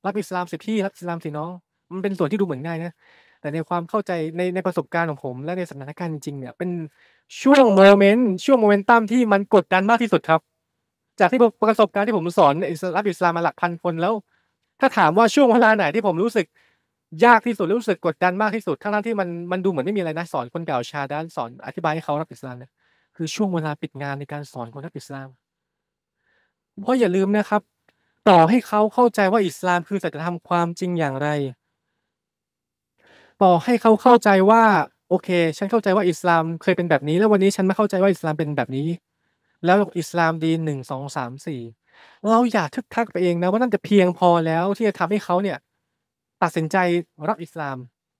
รับอิสลาม สิพี่รับอิสลามสิน้องมันเป็นส่วนที่ดูเหมือนง่ายนะแต่ในความเข้าใจในในประสบการณ์ของผม และในสถานการณ์จริงเนี่ยเป็นช่วงโมเมนต์ช่วงโมเมนตัมที่มันกดดันมากที่สุดครับจากที่ประสบการณ์ที่ผมสอนอิสลามอิสลามมาหลักพันคนแล้ว ถ้าถามว่าช่วงเวลาไหนที่ผมรู้สึก ยากที่สุดรู้สึกกดดันมากที่สุดทั้งที่มันมันดูเหมือนไม่มีอะไรนะสอนคนเก่าชาด้านสอน อธิบายให้เขารับอิสลามเนี่ยคือช่วงเวลาปิดงานในการสอนคนรับอิสลาม เพราะอย่าลืมนะครับต่อให้เขาเข้าใจว่าอิสลามคือสนาธรรมความจริงอย่างไรต่อให้เขาเข้าใจว่า โอเค ฉันเข้าใจว่าอิสลามเคยเป็นแบบนี้ แล้ววันนี้ฉันมาเข้าใจว่าอิสลามเป็นแบบนี้แล้วอิสลามดีหนึ่งสองสามสี่เราอย่าทึกทักไปเองนะว่านั่นจะเพียงพอแล้วที่จะทำให้เขาเนี่ย ตัดสินใจ รับอิสลาม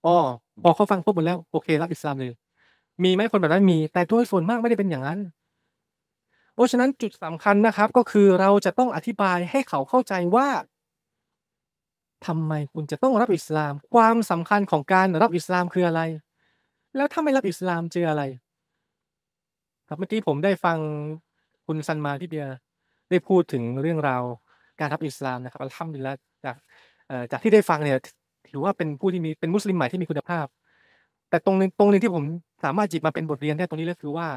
อ๋อพอเขาฟังพวกหมดแล้วโอเค รับอิสลามเลย มีไหมคนแบบนั้นมีแต่ด้วยส่วนมากไม่ได้เป็นอย่างนั้นเพราะฉะนั้นจุดสำคัญนะครับ ก็คือเราจะต้องอธิบายให้เขาเข้าใจว่า ทำไมคุณจะต้องรับอิสลาม ความสำคัญของการรับอิสลามคืออะไร แล้วถ้าไม่รับอิสลามเจออะไร ครับเมื่อกี้ผมได้ฟังคุณซันมาที่เบียได้พูดถึงเรื่องราวการรับอิสลามนะครับอัลฮัมดุลิลละจากจากที่ได้ฟังเนี่ยถือว่าเป็นผู้ที่มีเป็นมุสลิมใหม่ที่มีคุณภาพ แต่ตรงนึงตรงนึงที่ผมสามารถจิบมาเป็นบทเรียนได้ตรงนี้ก็คือว่า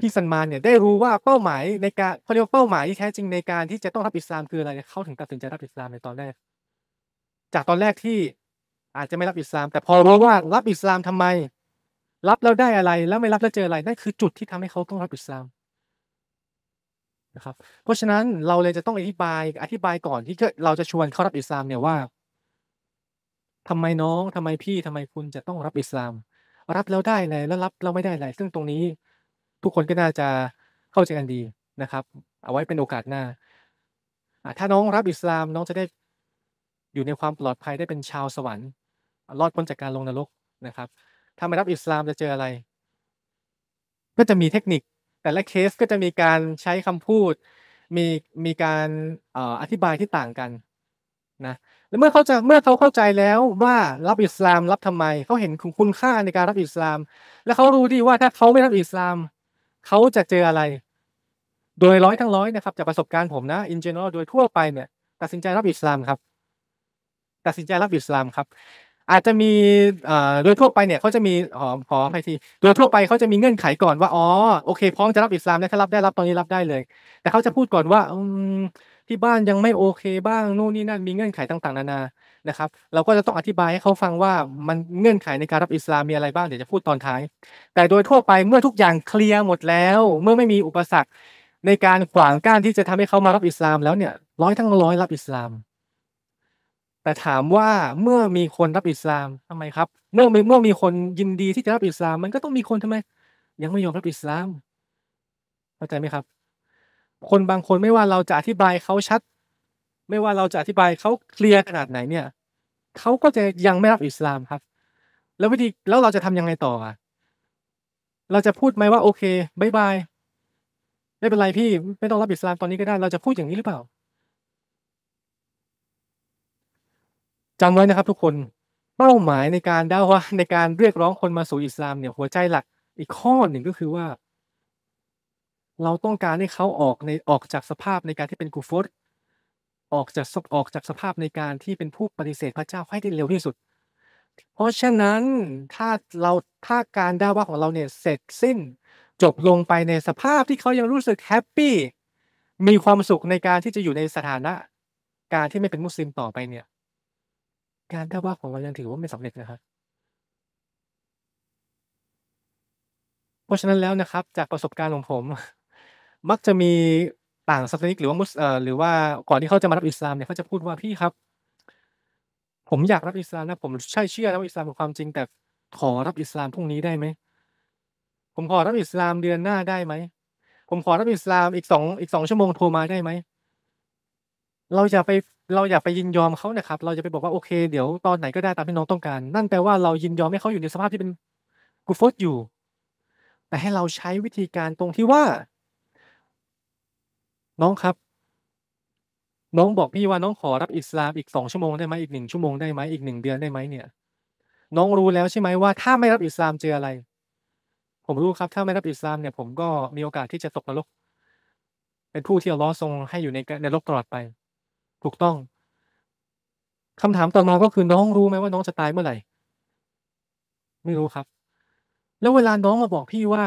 พี่ซันมาเนี่ยได้รู้ว่าเป้าหมายในการเขาเรียกว่าเป้าหมายที่แท้จริงในการที่จะต้องรับอิสลามคืออะไรเขาถึงตัดสินใจรับอิสลามในตอนแรก จากตอนแรกที่อาจจะไม่รับอิสลาม แต่พอรู้ว่ารับอิสลามทำไมรับแล้วได้อะไรแล้วไม่รับแล้วเจออะไรนั่นคือจุดที่ทำให้เขาต้องรับอิสลามนะครับ เพราะฉะนั้นเราเลยจะต้องอธิบายอธิบายก่อนที่เราจะชวนเขารับอิสลาม เนี่ยว่า ทำไมน้องทำไมพี่ทำไมคุณจะต้องรับอิสลาม รับแล้วได้อะไรแล้วรับเราไม่ได้อะไรซึ่งตรงนี้ทุกคนก็น่าจะเข้าใจกันดีนะครับ เอาไว้เป็นโอกาสหน้าถ้าน้องรับอิสลามน้องจะได้อยู่ในความปลอดภัยได้เป็นชาวสวรรค์รอดพ้นจากการลงนรกนะครับถ้าไม่รับอิสลามจะเจออะไร ก็จะมีเทคนิค แต่ละเคสก็จะมีการใช้คำพูดมีมีการอธิบายที่ต่างกันนะแล้วเมื่อเขาจะเมื่อเขาเข้าใจแล้วว่ารับอิสลามรับทำไม เขาเห็นคุณค่าในการรับอิสลาม แล้วเขารู้ดีว่าถ้าเขาไม่รับอิสลามเขาจะเจออะไร โดยร้อยทั้งร้อยนะครับ จากประสบการณ์ผมนะอินเจนอโดยทั่วไปเนี่ยตัดสินใจรับอิสลามครับตัดสินใจรับอิสลามครับอาจจะมีโดยทั่วไปเนี่ยเขาจะมีหอมหอมไปทีโดยทั่วไปเขาจะมีเงื่อนไขก่อนว่าอ๋อโอเคพร้อมจะรับอิสลามได้ถ้ารับได้รับตอนนี้รับได้เลย แต่เขาจะพูดก่อนว่าที่บ้านยังไม่โอเคบ้างโน่นนี่นั่นมีเงื่อนไขต่างๆนานานะครับ เราก็จะต้องอธิบายให้เขาฟังว่ามันเงื่อนไขในการรับอิสลามมีอะไรบ้างเดี๋ยวจะพูดตอนท้าย แต่โดยทั่วไปเมื่อทุกอย่างเคลียร์หมดแล้ว เมื่อไม่มีอุปสรรคในการขวางกั้นที่จะทำให้เขามารับอิสลามแล้วเนี่ยร้อยทั้งร้อยรับอิสลามแต่ถามว่าเมื่อมีคนรับอิสลามทำไมครับเมื่อเมื่อมีคนยินดีที่จะรับอิสลาม มันก็ต้องมีคนทำไม ยังไม่ยอมรับอิสลามเข้าใจไหมครับ คนบางคนไม่ว่าเราจะอธิบายเขาชัด ไม่ว่าเราจะอธิบายเขาเคลียร์ขนาดไหนเนี่ยเขาก็จะยังไม่รับอิสลามครับ แล้ววิธีแล้วเราจะทำยังไงต่ออ่ะ เราจะพูดไหมว่าโอเคบายบายไม่เป็นไรพี่ไม่ต้องรับอิสลามตอนนี้ก็ได้ เราจะพูดอย่างนี้หรือเปล่าจำไว้นะครับทุกคนเป้าหมายในการด่าว่าในการเรียกร้องคนมาสู่อิสลามเนี่ยหัวใจหลักอีกข้อหนึ่งก็คือว่า เราต้องการให้เขาออกในออกจากสภาพในการที่เป็นกูฟอตออกจากออกจากสภาพในการที่เป็นผู้ปฏิเสธพระเจ้าให้ได้เร็วที่สุด เพราะฉะนั้นถ้าเราถ้าการด่าว่าของเราเนี่ยเสร็จสิ้นจบลงไปในสภาพที่เขายังรู้สึกแฮปปี้มีความสุขในการที่จะอยู่ในสถานะการที่ไม่เป็นมุสลิมต่อไปเนี่ยการได้ว่าของเรายังถือว่าไม่สำเร็จนะครับ เพราะฉะนั้นแล้วนะครับ จากประสบการณ์ของผม มักจะมีต่างศาสนิกหรือว่ามุสเอ่อหรือว่าก่อนที่เขาจะมารับอิสลามเนี่ยเขาจะพูดว่าพี่ครับ ผมอยากรับอิสลามนะผมใช่เชื่อแล้วอิสลามเป็นความจริง แต่ขอรับอิสลามพรุ่งนี้ได้ไหมผมขอรับอิสลามเดือนหน้าได้ไหมผมขอรับอิสลามอีกสองอีกสองชั่วโมงโทรมาได้ไหมเราอย่าไปเราอย่าไปยินยอมเขานะครับ เราจะไปบอกว่าโอเค เดี๋ยวตอนไหนก็ได้ตามที่น้องต้องการนั่นแปลว่าเรายินยอมให้เขาอยู่ในสภาพที่เป็นกูฟอดอยู่ แต่ให้เราใช้วิธีการตรงที่ว่า น้องครับ น้องบอกพี่ว่าน้องขอรับอิสลามอีกสองชั่วโมงได้ไหมอีกหนึ่งชั่วโมงได้ไหมอีกหนึ่งเดือนได้ไหมเนี่ย น้องรู้แล้วใช่ไหมว่า ถ้าไม่รับอิสลามเจออะไร ผมรู้ครับถ้าไม่รับอิสลามเนี่ยผมก็มีโอกาสที่จะตกนรกเป็นผู้ที่อัลลอฮ์ทรงให้อยู่ในนรกตลอดไปถูกต้อง คำถามต่อมาก็คือน้องรู้ไหมว่าน้องจะตายเมื่อไหร่ ไม่รู้ครับ แล้วเวลาน้องมาบอกพี่ว่า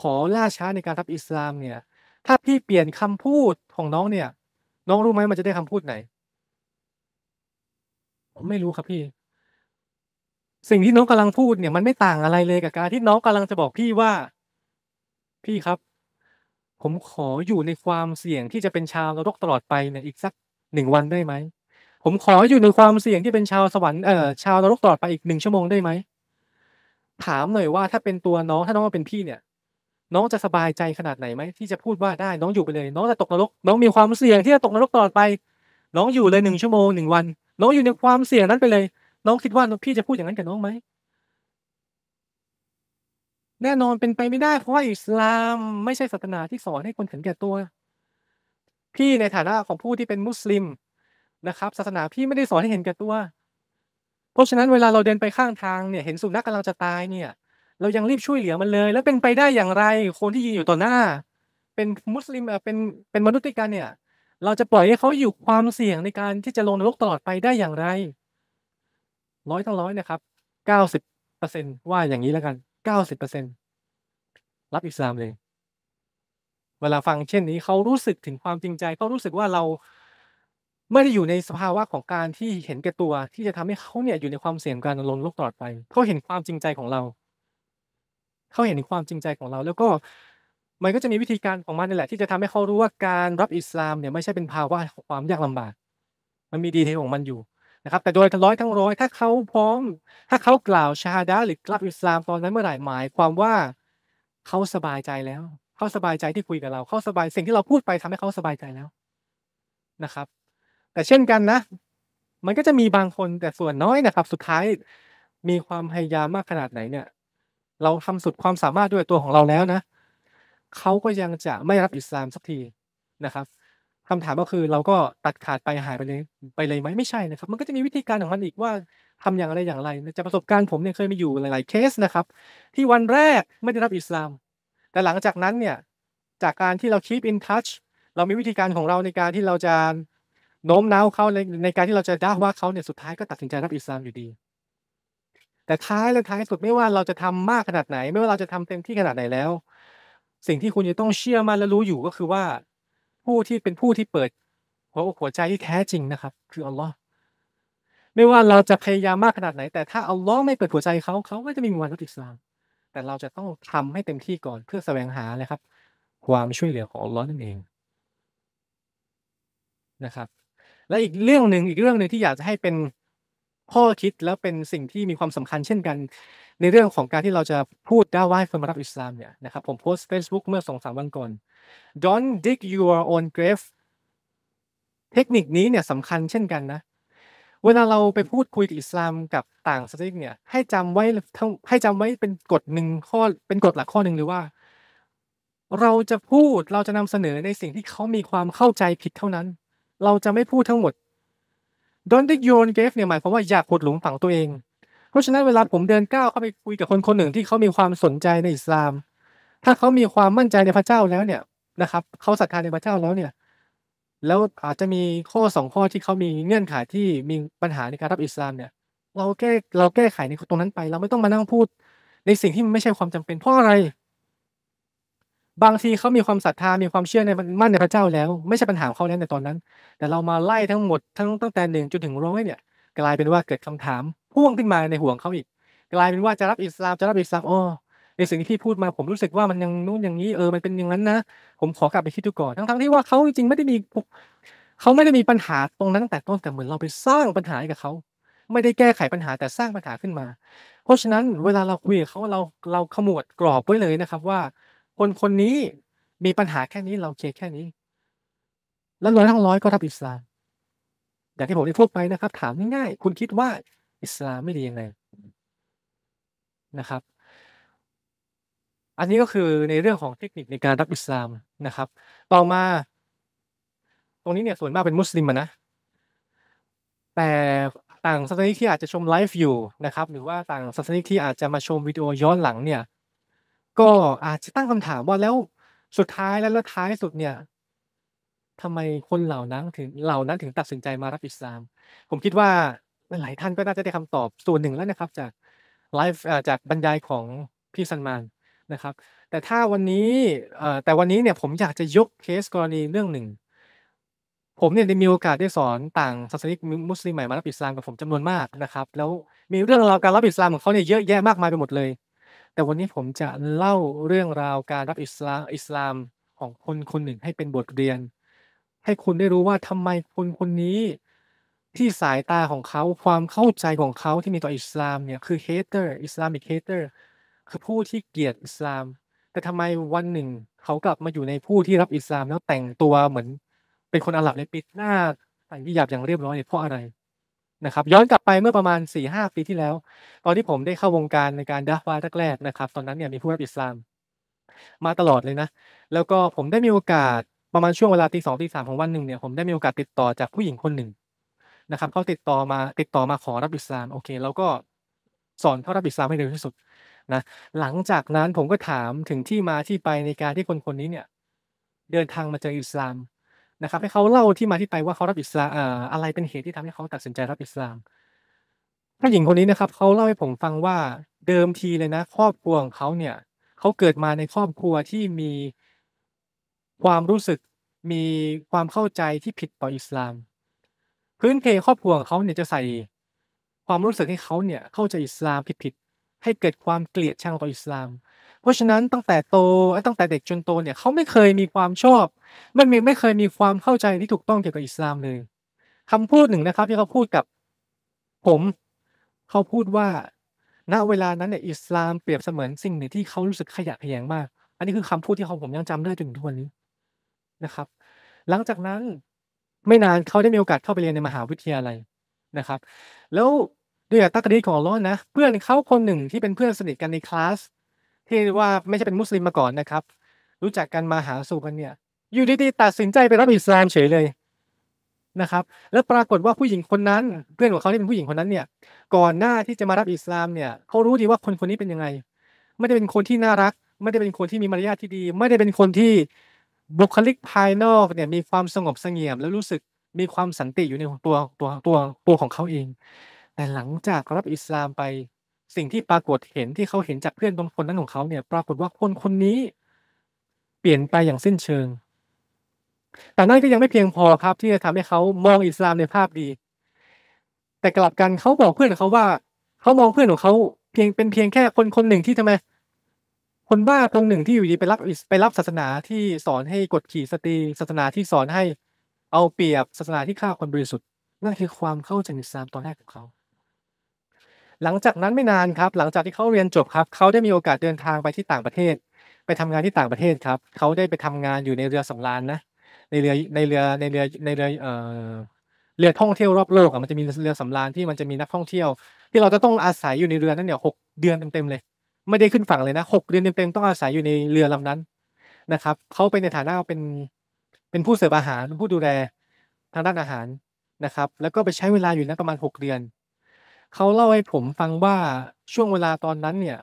ขอล่าช้าในการรับอิสลามเนี่ย ถ้าพี่เปลี่ยนคำพูดของน้องเนี่ย น้องรู้ไหมมันจะได้คำพูดไหนผมไม่รู้ครับพี่ สิ่งที่น้องกำลังพูดเนี่ยมันไม่ต่างอะไรเลยกับการที่น้องกำลังจะบอกพี่ว่าพี่ครับ ผมขออยู่ในความเสี่ยงที่จะเป็นชาวนรกตลอดไปเนี่ยอีกสักหนึ่งวันได้ไหม ผมขออยู่ในความเสี่ยงที่เป็นชาวสวรรค์ เอ่อ ชาวนรกตลอดไปอีกหนึ่งชั่วโมงได้ไหม ถามหน่อยว่าถ้าเป็นตัวน้องถ้าน้องเป็นพี่เนี่ย น้องจะสบายใจขนาดไหนไหมที่จะพูดว่าได้ น้องอยู่ไปเลย น้องจะตกนรกน้องมีความเสี่ยงที่จะตกนรกตลอดไป น้องอยู่เลยหนึ่งชั่วโมงหนึ่งวัน น้องอยู่ในความเสี่ยงนั้นไปเลย น้องคิดว่าพี่จะพูดอย่างนั้นกับน้องไหม แน่นอนเป็นไปไม่ได้ เพราะว่าอิสลามไม่ใช่ศาสนาที่สอนให้คนเห็นแก่ตัวพี่ในฐานะของผู้ที่เป็นมุสลิมนะครับศาสนาพี่ไม่ได้สอนให้เห็นแก่ตัว เพราะฉะนั้นเวลาเราเดินไปข้างทางเนี่ย เห็นสุนัขกำลังจะตายเนี่ย เรายังรีบช่วยเหลือมันเลย แล้วเป็นไปได้อย่างไรคนที่ยืนอยู่ต่อหน้า เป็นมุสลิมเป็นเป็นมนุษย์ด้วยกันเนี่ย เราจะปล่อยให้เขาอยู่ความเสี่ยงในการที่จะลงนรกตลอดไปได้อย่างไร ร้อยทั้งร้อยนะครับเก้าสิบเปอร์เซ็นว่าอย่างนี้แล้วกันเก้าสิบเปอร์เซ็นรับอิสลามเลยเวลาฟังเช่นนี้เขารู้สึกถึงความจริงใจเขารู้สึกว่าเราไม่ได้อยู่ในสภาวะของการที่เห็นแก่ตัว ที่จะทำให้เขาเนี่ยอยู่ในความเสี่ยงการลงโลกตลอดไปเขาเห็นความจริงใจของเรา เขาเห็นความจริงใจของเรา แล้วก็มันก็จะมีวิธีการของมันนี่แหละที่จะทำให้เขารู้ว่าการรับอิสลามเนี่ยไม่ใช่เป็นภาวะของความยากลำบาก มันมีดีเทลของมันอยู่นะครับ แต่โดยทั้งร้อยทั้งร้อยถ้าเขาพร้อม ถ้าเขากล่าวชาดาหรือกลับอิสลามตอนนั้นเมื่อไหร่หมายความว่าเขาสบายใจแล้วเขาสบายใจที่คุยกับเราเขาสบายสิ่งที่เราพูดไปทำให้เขาสบายใจแล้วนะครับ แต่เช่นกันนะ มันก็จะมีบางคนแต่ส่วนน้อยนะครับ สุดท้ายมีความพยายามมากขนาดไหนเนี่ย เราทำสุดความสามารถด้วยตัวของเราแล้วนะเขาก็ยังจะไม่รับอิสลามสักทีนะครับ คำถามก็คือเราก็ตัดขาดไปหายไปเลยไปเลยไหมไม่ใช่นะครับ มันก็จะมีวิธีการของมันอีกว่าทำอย่างไรอย่างไรจากประสบการณ์ผมเนี่ยเคยมีอยู่หลายๆเคสนะครับ ที่วันแรกไม่ได้รับอิสลามแต่หลังจากนั้นเนี่ย จากการที่เรา keep in touch เรามีวิธีการของเราในการที่เราจะโน้มน้าวเขาในในการที่เราจะด่าว่าเขาเนี่ยสุดท้ายก็ตัดสินใจรับอิสลามอยู่ดี แต่ท้ายและท้ายสุดไม่ว่าเราจะทำมากขนาดไหน ไม่ว่าเราจะทำเต็มที่ขนาดไหนแล้ว สิ่งที่คุณจะต้องเชื่อมันและรู้อยู่ก็คือว่าผู้ที่เป็นผู้ที่เปิดหัวอกหัวใจที่แท้จริงนะครับ คืออัลลอฮ์ไม่ว่าเราจะพยายามมากขนาดไหนแต่ถ้าอัลลอฮ์ไม่เปิดหัวใจเขาเขาก็จะมีวันรับอิสลามแต่เราจะต้องทำให้เต็มที่ก่อนเพื่อแสวงหาเลยครับ ความช่วยเหลือของอัลลอฮ์นั่นเองนะครับ และอีกเรื่องหนึ่งอีกเรื่องหนึ่งที่อยากจะให้เป็นข้อคิดแล้วเป็นสิ่งที่มีความสำคัญเช่นกัน ในเรื่องของการที่เราจะพูดได้ว่าให้คนมารับอิสลามเนี่ยนะครับผมโพสต์ Facebook เมื่อสองสามวันก่อน don't dig your own grave เทคนิคนี้เนี่ยสำคัญเช่นกันนะเวลาเราไปพูดคุยกับอิสลามกับต่างศาสนาเนี่ย ให้จำไว้ทั้งให้จำไว้เป็นกฎหนึ่งข้อเป็นกฎหลักข้อหนึ่งหรือว่า เราจะพูดเราจะนำเสนอในสิ่งที่เขามีความเข้าใจผิดเท่านั้น เราจะไม่พูดทั้งหมด don't dig your own grave เนี่ยหมายความว่าอยากขุดหลุมฝังตัวเอง เพราะฉะนั้นเวลาผมเดินก้าวเข้าไปคุยกับคนคนหนึ่งที่เขามีความสนใจในอิสลาม ถ้าเขามีความมั่นใจในพระเจ้าแล้วเนี่ยนะครับเขาศรัทธาในพระเจ้าแล้วเนี่ยแล้วอาจจะมีข้อ2ข้อที่เขามีเงื่อนไขที่มีปัญหาในการรับอิสลามเนี่ยเราแก้เราแก้ไขในตรงนั้นไปเราไม่ต้องมานั่งพูด ในสิ่งที่มันไม่ใช่ความจำเป็นเพราะอะไร บางทีเขามีความศรัทธา มีความเชื่อในมั่นในพระเจ้าแล้วไม่ใช่ปัญหาเขาแล้วในตอนนั้น แต่เรามาไล่ทั้งหมดทั้งตั้งแต่หนึ่งจนถึงร้อยเนี่ย กลายเป็นว่าเกิดคำถามพ่วงขึ้นมาในห่วงเขาอีกกลายเป็นว่าจะรับอิสลามจะรับอิสลามอ๋อในสิ่งที่พี่พูดมาผมรู้สึกว่ามันยังนู่นอย่างนี้ เออมันเป็นอย่างนั้นนะ ผมขอกลับไปคิดดูก่อนทั้งๆที่ว่าเขาจริงๆไม่ได้มีเขาไม่ได้มีปัญหาตรงนั้นตั้งแต่ต้นแต่เหมือนเราไปสร้างปัญหาให้กับเขาไม่ได้แก้ไขปัญหาแต่สร้างปัญหาขึ้นมา เพราะฉะนั้น เวลาเราคุยกับเขาเราเราขมวดกรอบไว้เลยนะครับว่า คนคนนี้มีปัญหาแค่นี้เราเคลียร์แค่นี้ แล้วร้อยทั้งร้อยก็รับอิสลามอย่างที่ผมได้พูดไปนะครับ ถามง่ายๆคุณคิดว่าอิสลามไม่ดียังไงนะครับอันนี้ก็คือในเรื่องของเทคนิคในการรับอิสลามนะครับ ต่อมา ตรงนี้เนี่ยส่วนมากเป็นมุสลิมนะแต่ต่างศาสนิกที่อาจจะชมไลฟ์อยู่นะครับหรือว่าต่างศาสนิกที่อาจจะมาชมวิดีโอย้อนหลังเนี่ยก็อาจจะตั้งคำถามว่าแล้วสุดท้ายแล้วท้ายสุดเนี่ยทำไมคนเหล่านั้นถึงเหล่านั้นถึงตัดสินใจมารับอิสลามผมคิดว่าหลายท่านก็น่าจะได้คำตอบส่วนหนึ่งแล้วนะครับ จากไลฟ์จากบรรยายของพี่ซันมานนะครับแต่ถ้าวันนี้แต่วันนี้เนี่ยผมอยากจะยกเคสกรณีเรื่องหนึ่ง ผมเนี่ยได้มีโอกาสได้สอน ต่างศาสนิกมุสลิมใหม่มารับอิสลามกับผมจำนวนมากนะครับแล้วมีเรื่องราวการรับอิสลามของเขาเนี่ยเยอะแยะมากมายไปหมดเลย แต่วันนี้ผมจะเล่าเรื่องราวการรับอิสลามอิสลามของคนคนหนึ่งให้เป็นบทเรียน ให้คุณได้รู้ว่าทำไมคนคนนี้ที่สายตาของเขาความเข้าใจของเขาที่มีต่ออิสลามเนี่ยคือเฮเตอร์อิสลามิกเฮเตอร์คือผู้ที่เกลียดอิสลาม แต่ทำไมวันหนึ่ง เขากลับมาอยู่ในผู้ที่รับอิสลามแล้วแต่งตัวเหมือนเป็นคนอาหรับเลยปิดหน้าใส่ีิหยาบอย่างเรียบร้อยเนี่ยเพราะอะไรนะครับ ย้อนกลับไปเมื่อประมาณ4ี่ห้าปีที่แล้ว ตอนที่ผมได้เข้าวงการในการดัฟวาแรกๆนะครับ ตอนนั้นเนี่ยมีผู้รับอิสลาม มาตลอดเลยนะ แล้วก็ผมได้มีโอกาสประมาณช่วงเวลาตีสองตีสามของวันหนึ่งเนี่ย ผมได้มีโอกาสติดต่อจากผู้หญิงคนหนึ่งนะครับเขาติดต่อมาติดต่อมาขอรับอิสลามโอเค แล้วก็ สอนเขารับอิสลามให้เร็วที่สุดนะหลังจากนั้นผมก็ถามถึงที่มาที่ไปในการที่คนคนนี้เนี่ยเดินทางมาเจออิสลามนะครับให้เขาเล่าที่มาที่ไปว่าเขารับอิสลามอะไรเป็นเหตุที่ทำให้เขา ตัดสินใจรับอิสลามผู้หญิงคนนี้นะครับเขาเล่าให้ผมฟังว่าเดิมทีเลยนะ ครอบครัวของเขาเนี่ยเขาเกิดมาในครอบครัวที่มี ความรู้สึกมีความเข้าใจที่ผิดต่ออิสลาม พื้นเพครอบครัวของเขาเนี่ยจะใส่ ความรู้สึกให้เขาเนี่ยเข้าใจอิสลามผิดให้เกิดความเกลียดชังต่ออิสลาม เพราะฉะนั้นตั้งแต่โต ตั้งแต่เด็กจนโตเนี่ยเขาไม่เคยมีความชอบไม่มีไม่เคยมีความเข้าใจที่ถูกต้องเกี่ยวกับอิสลามเลยคำพูดหนึ่งนะครับ ที่เขาพูดกับผมเขาพูดว่าณเวลานั้นเนี่ยอิสลามเปรียบเสมือนสิ่งหนึ่งที่เขารู้สึกขยะแขยงมาก อันนี้คือคำพูดที่เขาผมยังจำได้ถึงทุกวันนี้นะครับ หลังจากนั้นไม่นานเขาได้มีโอกาสเข้าไปเรียนในมหาวิทยาลัยนะครับ แล้วด้วยอัตากรีของอัลลอฮ์นะเพื่อนเขาคนหนึ่งที่เป็นเพื่อนสนิทกันในคลาสที่ว่าไม่ใช่เป็นมุสลิมมาก่อนนะครับ รู้จักกันมาหาสู่กันเนี่ย อยู่ดีๆตัดสินใจไปรับอิสลามเฉยเลยนะครับ แล้วปรากฏว่าผู้หญิงคนนั้นเพื่อนของเขาที่เป็นผู้หญิงคนนั้นเนี่ยก่อนหน้าที่จะมารับอิสลามเนี่ยเขารู้ดีว่าคนคนนี้เป็นยังไง ไม่ได้เป็นคนที่น่ารัก ไม่ได้เป็นคนที่มีมารยาทที่ดี ไม่ได้เป็นคนที่บุคลิกภายนอกเนี่ยมีความสงบเสงี่ยม แล้วรู้สึกมีความสันติอยู่ในตัวตัวตัวตัวของเขาเองแต่หลังจากรับอิสลามไปสิ่งที่ปรากฏเห็นที่เขาเห็นจากเพื่อนคนนั้นของเขาเนี่ย ปรากฏว่าคนคนนี้เปลี่ยนไปอย่างสิ้นเชิง แต่นั่นก็ยังไม่เพียงพอครับที่จะทำให้เขามองอิสลามในภาพดี แต่กลับกันเขาบอกเพื่อนของเขาว่า เขามองเพื่อนของเขา เพียงเป็นเพียงแค่คน คนหนึ่งที่ทำไม คนบ้าตรงหนึ่งที่อยู่ดีไปรับไปรับศาสนาที่สอนให้กดขี่สตรี ศาสนาที่สอนให้เอาเปรียบศาสนาที่ฆ่าคนบริสุทธิ์นั่นคือความเข้าใจอิสลามตอนแรกของเขาหลังจากนั้นไม่นานครับ หลังจากที่เขาเรียนจบครับเขาได้มีโอกาสเดินทางไปที่ต่างประเทศ ไปทำงานที่ต่างประเทศครับ เขาได้ไปทำงานอยู่ในเรือสำราญนะในเรือในเรือในเรือในเรือเอ่อเรือท่องเที่ยวรอบโลกอ่ะมันจะมีเรือสำราญที่มันจะมีนักท่องเที่ยว ที่เราจะต้องอาศัยอยู่ในเรือนั่นเนี่ยหกเดือนเต็มๆเลย ไม่ได้ขึ้นฝั่งเลยนะหกเดือนเต็มๆต้องอาศัยอยู่ในเรือลำนั้นนะครับ เขาไปในฐานะเป็นเป็นผู้เสิร์ฟอาหารเป็นผู้ดูแลทางด้านอาหารนะครับ แล้วก็ไปใช้เวลาอยู่นั้นประมาณหกเดือนเขาเล่าให้ผมฟังว่าช่วงเวลาตอนนั้นเนี่ย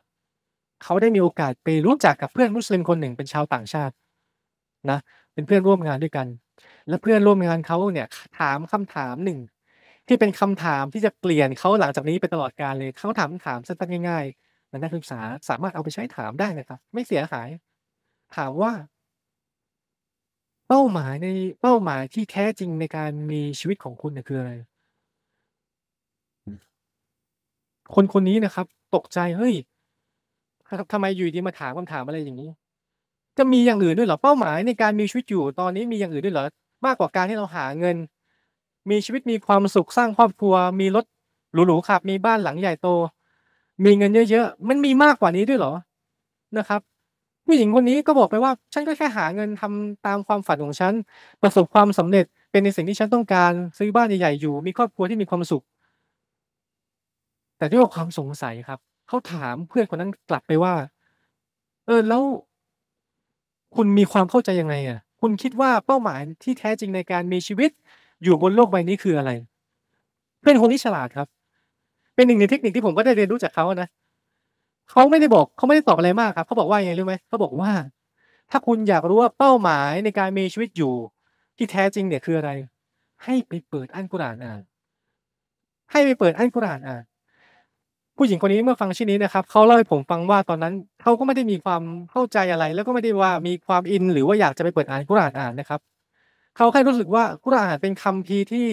เขาได้มีโอกาสไปรู้จักกับเพื่อนมุสลิมคนหนึ่งเป็นชาวต่างชาตินะเป็นเพื่อนร่วมงานด้วยกัน และเพื่อนร่วมงานเขาเนี่ย ถามคำถามหนึ่งที่เป็นคำถามที่จะเปลี่ยนเขาหลังจากนี้ไปตลอดกาลเลยเขาถามถามสั้นๆง่ายๆนักศึกษาสามารถเอาไปใช้ถามได้นะครับ ไม่เสียหาย ถามว่า เป้าหมายในเป้าหมายที่แท้จริงในการมีชีวิตของคุณเนี่ยคืออะไรคนคนนี้นะครับตกใจเฮ้ยทำไมอยู่ดีมาถามคำถามอะไรอย่างนี้ จะมีอย่างอื่นด้วยเหรอเป้าหมายในการมีชีวิตอยู่ตอนนี้มีอย่างอื่นด้วยเหรอมากกว่าการที่เราหาเงิน มีชีวิตมีความสุขสร้างครอบครัว มีรถหรูๆขับมีบ้านหลังใหญ่โตมีเงินเยอะๆมันมีมากกว่านี้ด้วยเหรอนะครับผู้หญิงคนนี้ก็บอกไปว่าฉันก็แค่หาเงินทำตามความฝันของฉันประสบความสำเร็จ เป็นในสิ่งที่ฉันต้องการซื้อบ้านใหญ่ๆอยู่ มีครอบครัวที่มีความสุขแต่ด้วยความสงสัยครับเขาถามเพื่อนคนนั้นกลับไปว่าเออแล้ว คุณมีความเข้าใจยังไงอ่ะ คุณคิดว่าเป้าหมายที่แท้จริงในการมีชีวิตอยู่บนโลกใบนี้คืออะไร เพื่อนคนนี้ฉลาดครับ เป็นหนึ่งในเทคนิคที่ผมก็ได้เรียนรู้จากเขานะเขาไม่ได้บอกเขาไม่ได้ตอบอะไรมาก ครับเขาบอกว่ายางไงรู้ไหมเขาบอกว่า ถ้าคุณอยากรู้ว่าเป้าหมายในการมีชีวิตอยู่ ที่แท้จริง เนี่ยคืออะไร ให้ไปเปิดอันกุรานอ่านให้ไปเปิดอันกุรานอ่านผู้หญิงคนนี้เมื่อฟังชื่อนี้นะครับเขาเล่าให้ผมฟังว่าตอนนั้น เขาก็ไม่ได้มีความเข้าใจอะไร แล้วก็ไม่ได้ว่ามีความอินหรือว่าอยากจะไปเปิดอ่านกุรอานอ่านนะครับ เขาแค่รู้สึกว่ากุรอานเป็นคำพีที่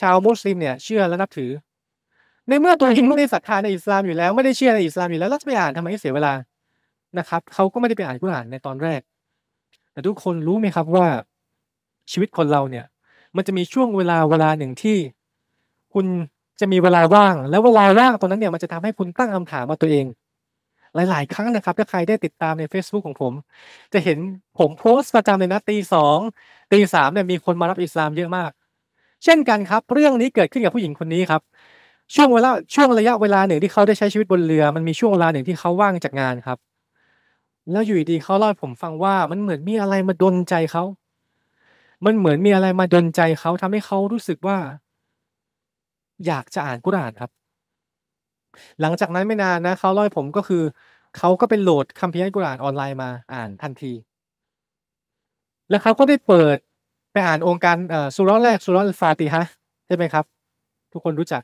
ชาวมุสลิม เนี่ย เชื่อและนับถือ ในเมื่อตัวเองไม่ได้ศรัทธาในอิสลามอยู่แล้วไม่ได้เชื่อในอิสลามอยู่แล้วแล้วจะไปอ่านทำไมเสียเวลานะครับเขาก็ไม่ได้ไปอ่านกุรอานในตอนแรก แต่ทุกคนรู้ไหมครับว่าชีวิตคนเราเนี่ย มันจะมีช่วงเวลาเวลาหนึ่งที่คุณจะมีเวลาว่างแล้วเวลาว่างตรงนั้นเนี่ยมันจะทำให้คุณตั้งคำถามมาตัวเอง หลายๆครั้งนะครับ ถ้าใครได้ติดตามใน Facebook ของผม จะเห็นผมโพสต์ประจำเลยนะตีสองตีสามเนี่ยมีคนมารับอิสลามเยอะมาก เช่นกันครับ เรื่องนี้เกิดขึ้นกับผู้หญิงคนนี้ครับ ช่วงเวลาช่วงระยะเวลาหนึ่งที่เขาได้ใช้ชีวิตบนเรือ มันมีช่วงเวลาหนึ่งที่เขาว่างจากงานครับ แล้วอยู่ดีเขาเล่าผมฟังว่า มันเหมือนมีอะไรมาดนใจเขา มันเหมือนมีอะไรมาดนใจเขาทำให้เขารู้สึกว่าอยากจะอ่านกุรานครับ หลังจากนั้นไม่นานนะเขาเล่าให้ผมก็คือ เขาก็เป็นโหลดคัมภีร์กุรานออนไลน์มาอ่านทันที แล้วเขาก็ได้เปิดไปอ่านองค์การสุร้อนแรกสุร้อนฟาติฮะใช่ไหมครับ ทุกคนรู้จัก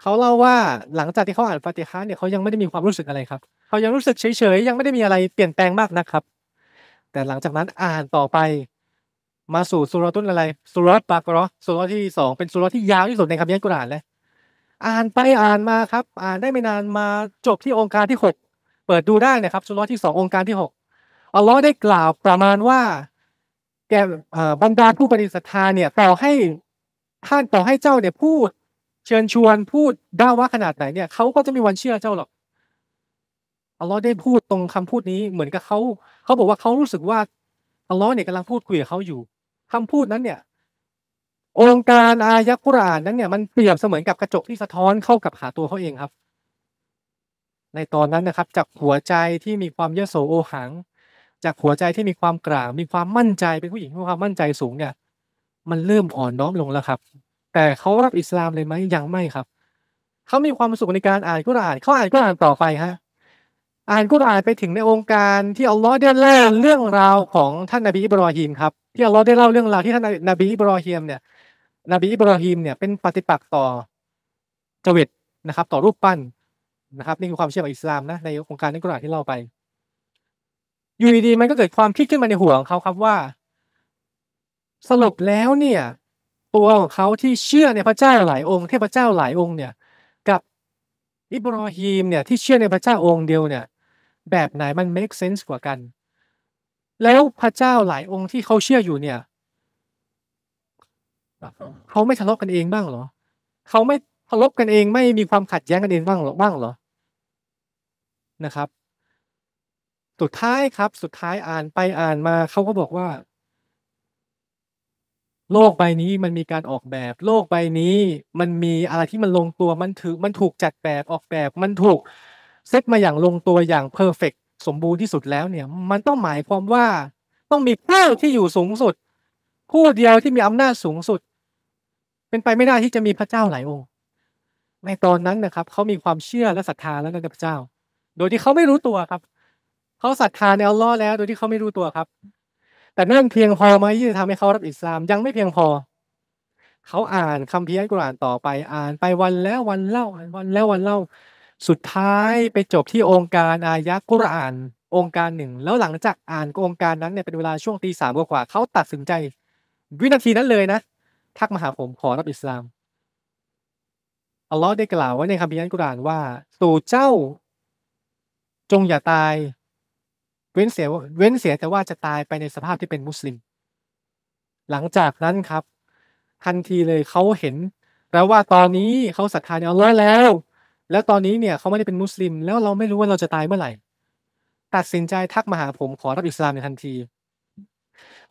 เขาเล่าว่าหลังจากที่เขาอ่านฟาติฮะเนี่ยเขายังไม่ได้มีความรู้สึกอะไรครับเขายังรู้สึกเฉย ๆ ยังไม่ได้มีอะไรเปลี่ยนแปลงมากนะครับ แต่หลังจากนั้นอ่านต่อไปมาสู่สุรตุนอะไรสุรัตปากรอสุรที่สองเป็นสุรที่ยาวที่สุดในคำยันกุรานเลยอ่านไปอ่านมาครับ อ่านได้ไม่นานมาจบที่องค์การที่หกเปิดดูได้นะครับสุรที่สององค์การที่หกอัลลอฮ์ได้กล่าวประมาณว่า แกบรรดาผู้ปฏิสัทธาเนี่ยต่อให้ท่านต่อให้เจ้าเนี่ยพูดเชิญชวนพูดด่าว่าขนาดไหนเนี่ยเขาก็จะมีวันเชื่อเจ้าหรอกอัลลอฮ์ได้พูดตรงคำพูดนี้เหมือนกับเขาเขาบอกว่าเขารู้สึกว่าอัลลอฮ์เนี่ยกำลังพูดคุยกับเขาอยู่คำพูดนั้นเนี่ย องค์การอายะกุรานนั้นเนี่ยมันเปรียบเสมือนกับกระจกที่สะท้อนเข้ากับหาตัวเขาเองครับ ในตอนนั้นนะครับ จากหัวใจที่มีความเยโสโอหัง จากหัวใจที่มีความกลางมีความมั่นใจเป็นผู้หญิงที่มีความมั่นใจสูงเนี่ย มันเริ่มอ่อนน้อมลงแล้วครับ แต่เขารับอิสลามเลยไหมยังไม่ครับเขามีความสุขในการอ่านกุรอานเขาอ่านกุรอานต่อไปฮะอ่านกุรอานไปถึงในองค์การที่อัลลอฮ์ได้เล่าเรื่องราวของท่านนบีอิบรอฮีมครับที่อัลลอฮ์ได้เล่าเรื่องราวที่ท่านนบีอิบรอฮิมเนี่ยนบีอิบรอฮิมเนี่ยเป็นปฏิปักษ์ต่อจวิตนะครับ ต่อรูปปั้นนะครับนี่คือความเชื่อของอิสลามนะ ในโครงการนิกราที่เล่าไปอยู่ดีๆมันก็เกิดความคิดขึ้นมาในหัวของเขาครับว่า สรุปแล้วเนี่ย ตัวของเขาที่เชื่อในพระเจ้าหลายองค์เทพเจ้าหลายองค์เนี่ย กับอิบรอฮีมเนี่ยที่เชื่อในพระเจ้าองค์เดียวเนี่ย แบบไหนมัน make sense กว่ากันแล้วพระเจ้าหลายองค์ที่เขาเชื่ออยู่เนี่ย เขาไม่ทะเลาะกันเองบ้างเหรอ เขาไม่ทะเลาะกันเอง ไม่มีความขัดแย้งกันเองบ้างหรอบ้างเหรอนะครับ สุดท้ายครับสุดท้ายอ่านไปอ่านมาเขาก็บอกว่า โลกใบนี้มันมีการออกแบบ โลกใบนี้มันมีอะไรที่มันลงตัวมันถือมันถูกจัดแบบออกแบบ มันถูกเซตมาอย่างลงตัวอย่างเพอร์เฟกสมบูรณ์ที่สุดแล้วเนี่ย มันต้องหมายความว่าต้องมีผู้ที่อยู่สูงสุดผู้เดียวที่มีอำนาจสูงสุด เป็นไปไม่ได้ที่จะมีพระเจ้าหลายองค์ในตอนนั้นนะครับเขามีความเชื่อและศรัทธาแล้วในพระเจ้า โดยที่เขาไม่รู้ตัวครับ เขาศรัทธาในอัลลอฮ์แล้ว โดยที่เขาไม่รู้ตัวครับ แต่นั่นเพียงพอไหมที่จะทำให้เขารับอิสลามยังไม่เพียงพอเขาอ่านคำพิ้ศนกุรอานต่อไปอ่านไปวันแล้ววันเล่าวันแล้ววันเล่าสุดท้ายไปจบที่องค์การอายะกุรอาน องค์การหนึ่ง แล้วหลังจากอ่านกองค์การนั้นเนี่ยเป็นเวลาช่วงตีสามกว่า เขาตัดสินใจ วินาทีนั้นเลยนะ ทักมาหาผมขอรับอิสลาม อัลลอฮ์ได้กล่าวไว้ในคัมภีร์อัลกุรอานว่า สู่เจ้าจงอย่าตาย เว้นเสียเว้นเสียแต่ว่าจะตายไปในสภาพที่เป็นมุสลิม หลังจากนั้นครับ ทันทีเลยเขาเห็น แล้วว่าตอนนี้เขาศรัทธาในอัลลอฮ์แล้วแล้วตอนนี้เนี่ยเขาไม่ได้เป็นมุสลิมแล้วเราไม่รู้ว่าเราจะตายเมื่อไหร่ ตัดสินใจทักมาหาผมขอรับอิสลามในทันที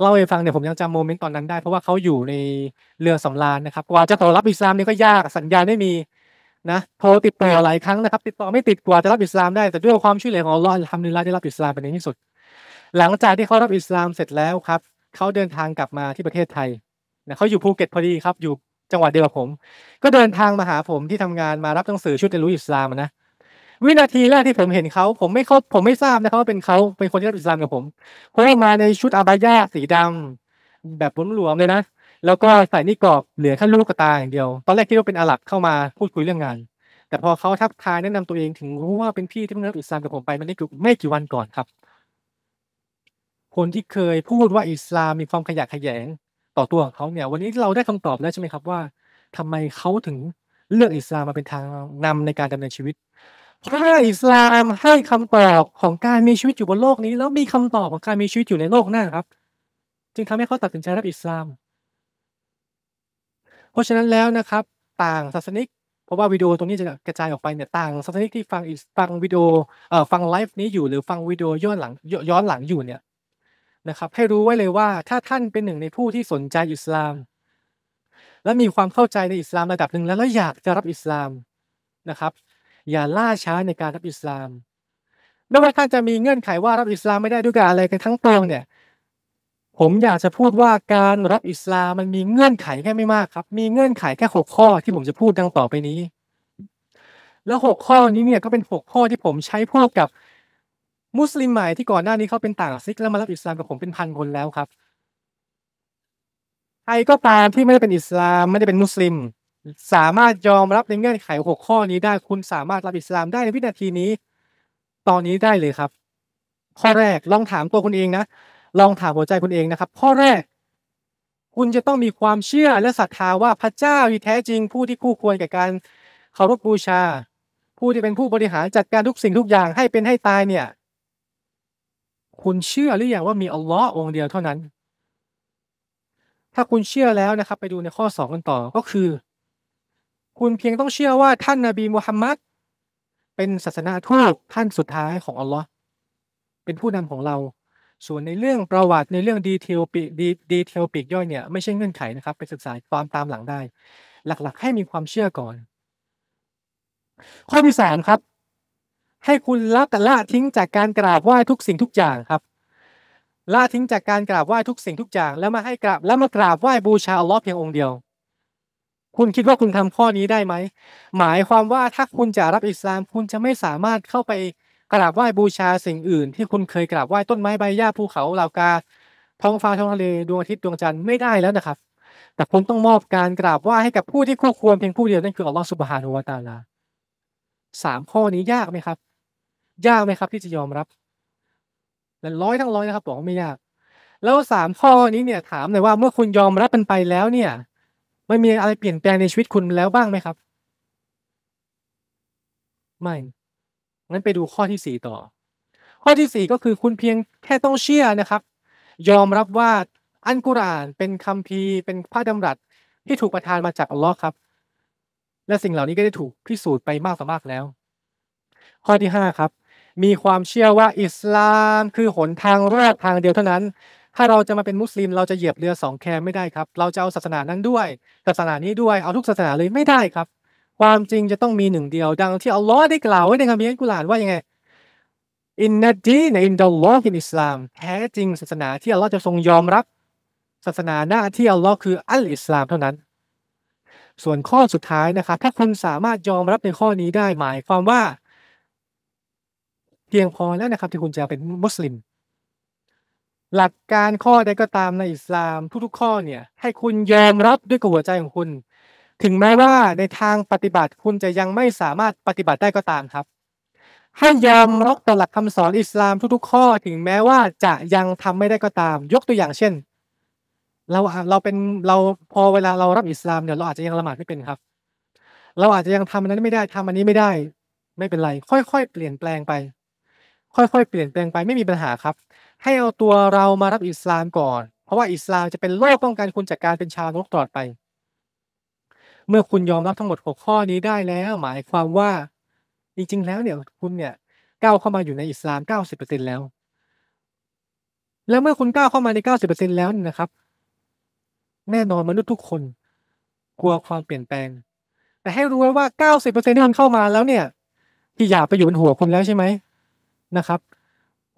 เล่าให้ฟังเนี่ยผมยังจำโมเมนต์ตอนนั้นได้เพราะว่าเขาอยู่ในเรือสำราญนะครับกว่าจะต่อรับอิสลามเนี่ยก็ยากสัญญาณไม่มีนะโทรติดต่อหลายครั้งนะครับ ติดต่อไม่ติดกว่าจะรับอิสลามได้แต่ด้วยความช่วยเหลือของลอร์ดทำนิลาได้รับอิสลามเป็นที่สุด หลังจากที่เขารับอิสลามเสร็จแล้วครับเขาเดินทางกลับมาที่ประเทศไทยนะเขาอยู่ภูเก็ตพอดีครับอยู่จังหวัดเดียวกับผม ก็เดินทางมาหาผมที่ทำงานมารับหนังสือชุดเรียนรู้อิสลามนะวินาทีแรกที่ผมเห็นเขาผมไม่เขาผมไม่ทราบนะครับว่าเป็นเขาเป็นคนที่รับอิสลามกับผมเพราะมาในชุดอาบายาสีดำ แบบหลวมๆเลยนะแล้วก็ใส่นิกรอบเหลือแค่ลูกระตา อย่างเดียว ตอนแรกคิดว่าเป็นอาหรับเข้ามาพูดคุยเรื่องงาน แต่พอเขาทักทายแนะนำตัวเองถึงรู้ว่าเป็นพี่ที่เพิ่งรับอิสลามกับผมไปมันนี่ไม่กี่วันก่อนครับ คนที่เคยพูดว่าอิสลามมีความขยะแขยงต่อตัวของเขาเนี่ยวันนี้เราได้คำตอบแล้วใช่ไหมครับว่าทำไมเขาถึงเลือกอิสลามมาเป็นทางนำในการดำเนินชีวิต เพราะอิสลามให้คำตอบของการมีชีวิตอยู่บนโลกนี้แล้วมีคำตอบของการมีชีวิตอยู่ในโลกหน้าครับ จึงทำให้เขาตัดสินใจรับอิสลาม เพราะฉะนั้นแล้วนะครับ ต่างศาสนิก เพราะว่าวิดีโอตรงนี้จะกระจายออกไปเนี่ยต่างศาสนิกที่ฟังฟังวิดีโอเอ่อฟังไลฟ์นี้อยู่หรือฟังวิดีโอย้อนหลังย้อนหลังอยู่เนี่ยนะครับ ให้รู้ไว้เลยว่าถ้าท่านเป็นหนึ่งในผู้ที่สนใจอิสลาม และมีความเข้าใจในอิสลามระดับหนึ่งแล้วแล้วอยากจะรับอิสลามนะครับ อย่าล่าช้าในการรับอิสลามไม่ว่าท่านจะมีเงื่อนไขว่ารับอิสลามไม่ได้ด้วยการอะไรกันทั้งปวงเนี่ย ผมอยากจะพูดว่าการรับอิสลามมันมีเงื่อนไขแค่ไม่มากครับมีเงื่อนไขแค่หกข้อที่ผมจะพูดดังต่อไปนี้ แล้วหกข้อนี้เนี่ยก็เป็นหกข้อที่ผมใช้พูดกับมุสลิมใหม่ที่ก่อนหน้านี้เขาเป็นต่างซิกแล้วมารับอิสลามกับผมเป็นพันคนแล้วครับใครก็ตามที่ไม่ได้เป็นอิสลาม ไม่ได้เป็นมุสลิม สามารถยอมรับในเงื่อนไขหกข้อนี้ได้คุณสามารถรับอิสลามได้ในวินาทีนี้ ตอนนี้ได้เลยครับข้อแรกลองถามตัวคุณเองนะลองถามหัวใจคุณเองนะครับข้อแรกคุณจะต้องมีความเชื่อและศรัทธาว่าพระเจ้าที่แท้จริง ผู้ที่คู่ควรกับการเคารพบูชา ผู้ที่เป็นผู้บริหารจัดการทุกสิ่งทุกอย่างให้เป็นให้ตายเนี่ยคุณเชื่อหรือยังว่ามีอัลลอฮ์องเดียวเท่านั้น ถ้าคุณเชื่อแล้วนะครับ ไปดูในข้อสองกันต่อก็คือ คุณเพียงต้องเชื่อว่าท่านนาบีมุฮัมมัด เป็นศาสนาทูตท่านสุดท้ายของอัลลอฮ์เป็นผู้นำของเรา ส่วนในเรื่องประวัติในเรื่องดีเทลปีดีดีเทลปีกย่อยเนี่ย ไม่ใช่เงื่อนไขนะครับ ไปศึกษาความตามหลังได้ หลัก ๆให้มีความเชื่อก่อนข้อที่สามครับให้คุณละละทิ้งจากการกราบไหว้ทุกสิ่งทุกอย่างครับละทิ้งจากการกราบไหว้ทุกสิ่งทุกอย่าง แล้วมาให้กราบแล้วมากราบไหว้บูชาอัลลอฮ์เพียงองค์เดียว คุณคิดว่าคุณทำข้อนี้ได้ไหมหมายความว่าถ้าคุณจะรับอิสลามคุณจะไม่สามารถเข้าไปกราบไหว้บูชาสิ่งอื่น ที่คุณเคยกราบไหว้ต้นไม้ใบหญ้าภูเขาเหล่ากาท้องฟ้าท้องทะเลดวงอาทิตย์ดวงจันทร์ไม่ได้แล้วนะครับ แต่คุณต้องมอบการกราบไหว้ให้กับผู้ที่ควบควรเพียงผู้เดียวนั่นคืออัลลอฮ์สุบฮานุวาตาลาสามข้อนี้ยากไหมครับยากไหมครับที่จะยอมรับและร้อยทั้งร้อยนะครับบอกว่าไม่ยากแล้วสามข้อนี้เนี่ยถามเลยว่าเมื่อคุณยอมรับมันไปแล้วเนี่ยมันมีอะไรเปลี่ยนแปลงในชีวิตคุณแล้วบ้างไหมครับ ไม่งั้นไปดูข้อที่สี่ต่อ ข้อที่สี่ก็คือคุณเพียงแค่ต้องเชื่อนะครับ ยอมรับว่าอันกุรานเป็นคำพีเป็นพระดำรัสที่ถูกประทานมาจากอัลลอฮ์ครับ และสิ่งเหล่านี้ก็ได้ถูกพิสูจน์ไปมากส่อมากแล้ว ข้อที่ห้าครับมีความเชื่อว่าอิสลามคือหนทางแรกทางเดียวเท่านั้น ถ้าเราจะมาเป็นมุสลิมเราจะเหยียบเรือสองแคไม่ได้ครับ เราจะเอาศาสนานั้นด้วย ศาสนานี้ด้วยเอาทุกศาสนาเลยไม่ได้ครับ ความจริงจะต้องมีหนึ่งเดียวดังที่อัลลอฮ์ได้กล่าวไว้ในคัมภีร์กุรอานว่ายังไงอินนัดีในอินดัลลอฮินอิสลามแท้จริงศาสนาที่อัลลอฮ์จะทรงยอมรับศาสนาหน้าที่อัลลอฮ์คืออัลอิสลามเท่านั้น ส่วนข้อสุดท้ายนะครับถ้าคุณสามารถยอมรับในข้อนี้ได้หมายความว่าพียงพอแล้วนะครับที่คุณจะเป็นมุสลิม หลักการข้อใดก็ตามในอิสลามทุก ๆ ข้อเนี่ย ให้คุณยอมรับด้วยกับหัวใจของคุณ ถึงแม้ว่าในทางปฏิบัติคุณจะยังไม่สามารถปฏิบัติได้ก็ตามครับ ให้ยอมรับต่อหลักคำสอนอิสลามทุก ๆ ข้อถึงแม้ว่าจะยังทำไม่ได้ก็ตาม ยกตัวอย่างเช่น เราเราเป็นเราพอเวลาเรารับอิสลามเนี่ยเราอาจจะยังละหมาดไม่เป็นครับ เราอาจจะยังทำอันนั้นไม่ได้ทำอันนี้ไม่ได้ไม่เป็นไรค่อยๆเปลี่ยนแปลงไปค่อยๆ เปลี่ยนแปลงไปไม่มีปัญหาครับ ให้เอาตัวเรามารับอิสลามก่อน เพราะว่าอิสลามจะเป็นโลกป้องกันคุณจากการเป็นชาวนลกตลอดไป เมื่อคุณยอมรับทั้งหมดหกข้อนี้ได้แล้ว หมายความว่าจริงๆ แล้วเนี่ยคุณเนี่ยก้าวเข้ามาอยู่ในอิสลามเก้าสิบเปอร์เซ็นแล้ว แล้วเมื่อคุณก้าวเข้ามาในเก้าสิบเปอร์เซ็นแล้วนะครับ แน่นอนมนุษย์ทุกคนกลัวความเปลี่ยนแปลง แต่ให้รู้ไว้ว่าเก้าสิบเปอร์เซ็นที่คุณเข้ามาแล้วเนี่ยที่อยากไปอยู่บนหัวคุณแล้วใช่ไหมนะครับ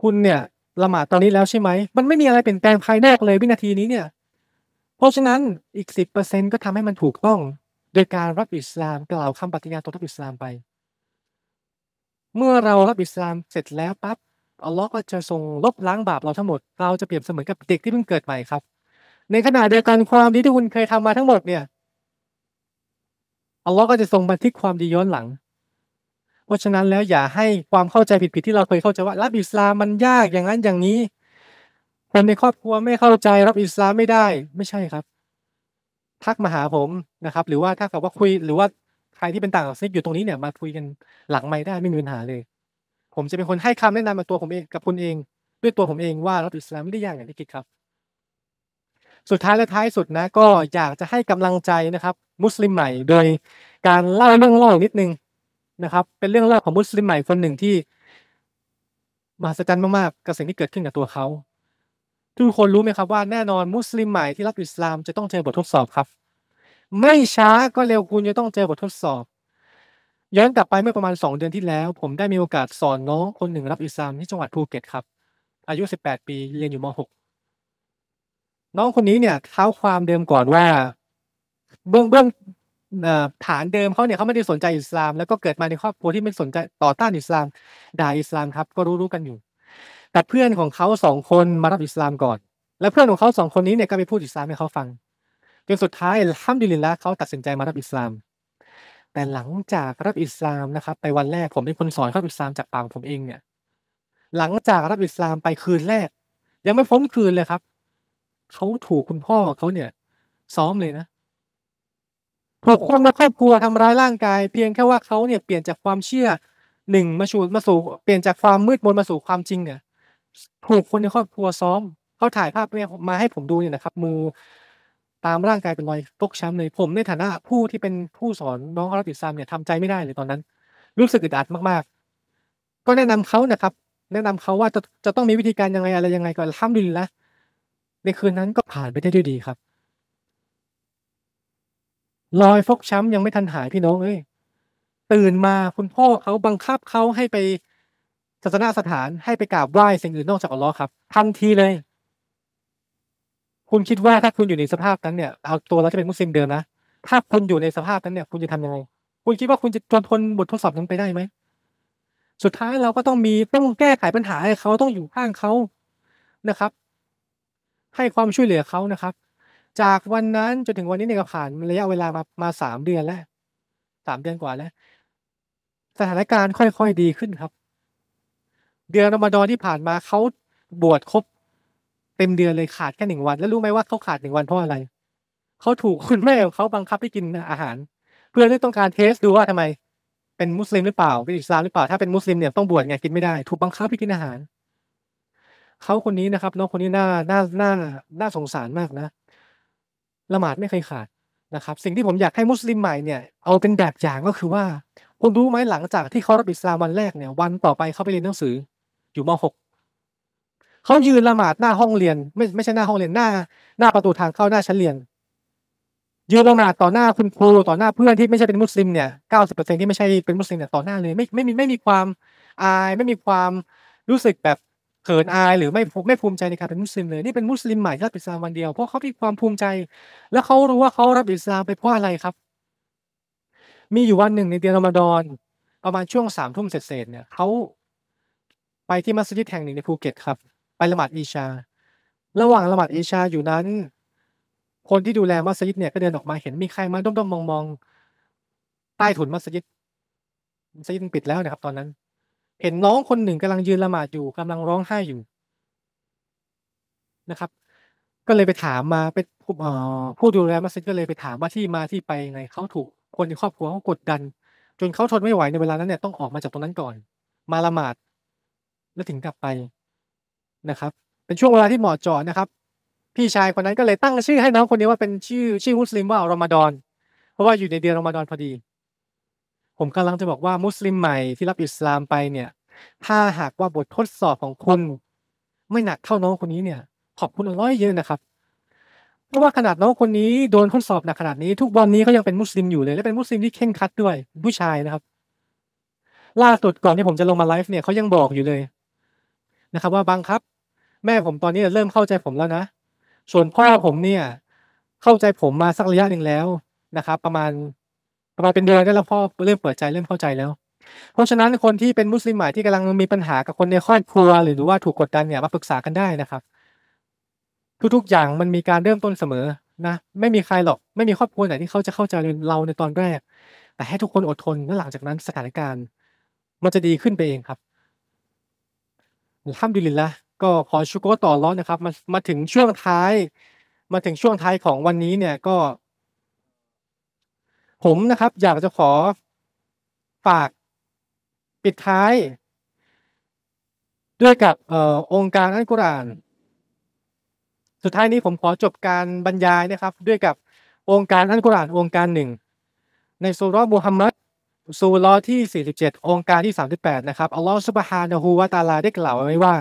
คุณเนี่ย ละหมาดตอนนี้แล้วใช่ไหมมันไม่มีอะไรเปลี่ยนแปลงภายนกเลยวินาทีนี้เนี่ย เพราะฉะนั้นอีกสิบเปอร์เซ็นก็ทำให้มันถูกต้องโดยการรับอิสลาม กล่าวคำปฏิญาณตนรับอิสลามไป เมื่อเรารับอิสลามเสร็จแล้วปั๊บอัลลอฮ์ก็จะทรงลบล้างบาปเราทั้งหมดเราจะเปรียบเสมือนกับเด็กที่เพิ่งเกิดใหม่ครับ ในขณะเดียวกันความดีที่คุณเคยทำมาทั้งหมดเนี่ยอัลลอฮ์ก็จะทรงบันทึกความดีย้อนหลังเพราะฉะนั้นแล้วอย่าให้ความเข้าใจผิดๆที่เราเคยเข้าใจว่ารับอิสลามมันยากอย่างนั้นอย่างนี้ คนในครอบครัวไม่เข้าใจรับอิสลามไม่ได้ไม่ใช่ครับ ทักมาหาผมนะครับ หรือว่าถ้าเกิดว่าคุยหรือว่าใครที่เป็นต่างศาสนาอยู่ตรงนี้เนี่ยมาคุยกันหลังไม่ได้ไม่มีปัญหาเลย ผมจะเป็นคนให้คำแนะนำมาตัวผมเองกับคุณเอง ด้วยตัวผมเองว่ารับอิสลามไม่ได้ยากอย่างที่คิดครับ สุดท้ายและท้ายสุดนะ ก็อยากจะให้กำลังใจนะครับ มุสลิมใหม่ โดยการเล่าเรื่องเล่านิดนึงนะครับเป็นเรื่องเล่าของมุสลิมใหม่คนหนึ่งที่มหัศจรรย์มากๆกับสิ่งที่เกิดขึ้นกับตัวเขาทุกคนรู้ไหมครับว่าแน่นอนมุสลิมใหม่ที่รับอิสลามจะต้องเจอบททดสอบครับ ไม่ช้าก็เร็วคุณจะต้องเจอบททดสอบย้อนกลับไปเมื่อประมาณ2เดือนที่แล้ว ผมได้มีโอกาสสอนน้องคนหนึ่งรับอิสลาม ที่จังหวัดภูเก็ตครับ อายุ18ปีเรียนอยู่ม .6 น้องคนนี้เนี่ยเท้าความเดิมก่อนว่า เบื้องเบื้องฐานเดิมเขาเนี่ยเขาไม่ได้สนใจอิสลาม แล้วก็เกิดมาในครอบครัวที่ไม่สนใจต่อต้านอิสลามด่าอิสลามครับ ก็รู้ๆกันอยู่ แต่เพื่อนของเขาสองคนมารับอิสลามก่อน และเพื่อนของเขาสองคนนี้เนี่ยก็ไปพูดอิสลามให้เขาฟังจนสุดท้ายห้ามดิลินละเขาตัดสินใจมารับอิสลาม แต่หลังจากรับอิสลามนะครับ ไปวันแรกผมเป็นคนสอนรับอิสลามจากปากผมเองเนี่ยหลังจากรับอิสลามไปคืนแรก ยังไม่พ้นคืนเลยครับเขาถูกคุณพ่อเขาเนี่ยซ้อมเลยนะถูกคนในครอบครัวทำร้ายร่างกาย เพียงแค่ว่าเขาเนี่ยเปลี่ยนจากความเชื่อหนึ่งมาสู่มาสู่เปลี่ยนจากความมืดมนมาสู่ความจริงเนี่ยถูกคนในครอบครัวซ้อมเขาถ่ายภาพเนี่ยมาให้ผมดูเนี่ยนะครับมือตามร่างกายเป็นรอยฟกช้ำเลยผมในฐานะผู้ที่เป็นผู้สอนน้องอาร์ติซามเนี่ยทำใจไม่ได้เลยตอนนั้นรู้สึกอึดอัดมาก ๆ ก็แนะนำเขานะครับ แนะนำเขาว่าจะจะต้องมีวิธีการยังไงอะไรยังไงก่อนห้ามดินละในคืนนั้นก็ผ่านไปได้ด้วยดีครับรอยฟกช้ำยังไม่ทันหายพี่น้องเอ้ยตื่นมาคุณพ่อเขาบังคับเขาให้ไป ศาสนาสถานให้ไปกราบไหว้สิ่งอื่นนอกจากอัลลอฮ์ครับทันทีเลย คุณคิดว่าถ้าคุณอยู่ในสภาพนั้นเนี่ยเอาตัวเราจะเป็นมุสลิมเดิมนะถ้าคุณอยู่ในสภาพนั้นเนี่ยคุณจะทํำยังไงคุณคิดว่าคุณจะจนทนบททดสอบนั้นไปได้ไหมสุดท้ายเราก็ต้องมีต้องแก้ไขปัญหาให้เขาต้องอยู่ข้างเขานะครับ ให้ความช่วยเหลือเขานะครับจากวันนั้นจนถึงวันนี้เนี่ยก็ผ่านระยะเวลามามาสามเดือนแล้วสามเดือนกว่าแล้ว สถานการณ์ค่อยๆ ดีขึ้นครับ เดือนรอมดอนที่ผ่านมาเขาบวชครบ เต็มเดือนเลยขาดแค่หนึ่งวัน แล้วรู้ไหมว่าเขาขาดหนึ่งวันเพราะอะไรเขาถูกคุณแม่ของเขาบังคับให้กินอาหาร เพื่อที่ต้องการเทสดูว่าทำไม เป็นมุสลิมหรือเปล่าเป็นอิสลามหรือเปล่า ถ้าเป็นมุสลิมเนี่ยต้องบวชไงกินไม่ได้ถูกบังคับให้กินอาหารเขาคนนี้นะครับน้องคนนี้น่าน่าน่าน่าสงสารมากนะละหมาดไม่เคยขาดนะครับสิ่งที่ผมอยากให้มุสลิมใหม่เนี่ยเอาเป็นแบบอย่างก็คือว่าคุณรู้ไหมหลังจากที่เขารับอิสลามวันแรกเนี่ยวันต่อไปเขาไปเรียนหนังสืออยู่ม .6 เขายืนละหมาดหน้าห้องเรียนไม่ไม่ใช่หน้าห้องเรียนหน้า หน้าประตูทางเข้าหน้าชั้นเรียนยืนละหมาดต่อหน้าคุณครูต่อหน้าเพื่อนที่ไม่ใช่เป็นมุสลิมเนี่ยเก้าสิบเปอร์เซ็นที่ไม่ใช่เป็นมุสลิมเนี่ยต่อหน้าเลยไม่ไม่มีไม่มีความอายไม่มีความรู้สึกแบบเขินอาย หรือไม่ไม่ภูมิใจในการเป็นมุสลิมเลยนี่เป็นมุสลิมใหม่รับอิสลามวันเดียว เพราะเขามีความภูมิใจ แล้วเขารู้ว่าเขารับอิสลามไปเพราะอะไรครับ มีอยู่วันหนึ่งในเดือนอมฎอนประมาณช่วงสามทุ่มเสร็จเนี่ย เขาไปที่มัสยิดแห่งหนึ่งในภูเก็ตครับ ไปละหมาดอีชา ระหว่างละหมาดอีชาอยู่นั้นคนที่ดูแลมัสยิดเนี่ยก็เดินออกมาเห็นมีใครมาด้อมๆมองๆใต้ถุนมัสยิดมัสยิด ปิดแล้วนะครับตอนนั้นเห็นน้องคนหนึ่งกำลังยืนละหมาดอยู่กำลังร้องไห้อยู่นะครับ ก็เลยไปถามมาเป็นผู้ดูแลมัสยิดก็เลยไปถามว่าที่มาที่ไปยังไงเขาถูกคนในครอบครัวเขากดดัน จนเขาทนไม่ไหวในเวลานั้นเนี่ยต้องออกมาจากตรงนั้นก่อน มาละหมาด แล้วถึงกลับไปนะครับเป็นช่วงเวลาที่เหมาะเจาะนะครับพี่ชายคนนั้นก็เลยตั้งชื่อให้น้องคนนี้ว่าเป็นชื่อชื่อมุสลิมว่าอรอมฎอน เพราะว่าอยู่ในเดือนรอมฎอนพอดีผมกำลังจะบอกว่ามุสลิมใหม่ที่รับอิสลามไปเนี่ย ถ้าหากว่าบททดสอบของคุณไม่หนักเท่าน้องคนนี้เนี่ย ขอบคุณอัลลอยเยอะนะครับเพราะว่าขนาดน้องคนนี้โดนทดสอบหนักขนาดนี้ ทุกวันนี้เขายังเป็นมุสลิมอยู่เลยและเป็นมุสลิมที่เข่งคัดด้วยผู้ชายนะครับ ล่าสุดก่อนที่ผมจะลงมาไลฟ์เนี่ยเขายังบอกอยู่เลยนะครับว่าบางครับ แม่ผมตอนนี้เริ่มเข้าใจผมแล้วนะส่วนพ่อผมเนี่ย เข้าใจผมมาสักระยะหนึ่งแล้วนะครับ ประมาณประมาณเป็นเดือนได้แล้วพ่อเริ่มเปิดใจเริ่มเข้าใจแล้ว เพราะฉะนั้นคนที่เป็นมุสลิมใหม่ที่กำลังมีปัญหากับคนในครอบครัวหรือว่าถูกกดดันเนี่ยมาปรึกษากันได้นะครับ ทุกๆอย่างมันมีการเริ่มต้นเสมอนะ ไม่มีใครหรอกไม่มีครอบครัวไหนที่เขาจะเข้าใจเราในตอนแรก แต่ให้ทุกคนอดทนแล้วหลังจากนั้นสถานการณ์ มันจะดีขึ้นไปเองครับห้ามดุลินละก็ขอชุกโกต่อร้อนนะครับมามาถึงช่วงท้าย มาถึงช่วงท้ายของวันนี้เนี่ยก็ผมนะครับ อยากจะขอฝากปิดท้าย ด้วยกับออองค์การอัลกุรอาน สุดท้ายนี้ผมขอจบการบรรยายนะครับด้วยกับ องค์การอัลกุรอานองค์การหนึ่งในสุรบูฮัมมัดสุรที่ 47องค์การที่ 38นะครับอัลลอฮฺสุบฮานะฮูวาตาลาได้กล่าวไว้ว่า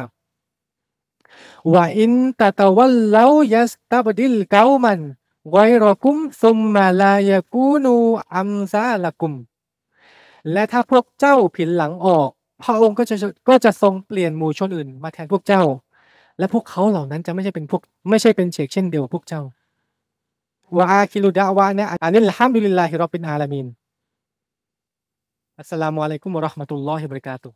ว่าอินตะตะวัล้วยัสตาบดิลเกามันไวรอกุมซุมมาลายกูนูอัมซาละกุมและถ้าพวกเจ้าผินหลังออกพระองค์ก็จะก็จะทรงเปลี่ยนหมู่ชนอื่นมาแทนพวกเจ้า และพวกเขาเหล่านั้นจะไม่ใช่เป็นพวกไม่ใช่เป็นเชกเช่นเดียวกับพวกเจ้าวะอาคิลุดะวะนยอันนี้ละฮมดุลิลลาฮิรอบินอาลามินอัสสลามุอะลัยกุมุรราะห์มะตุลลอฮิบริกาตุ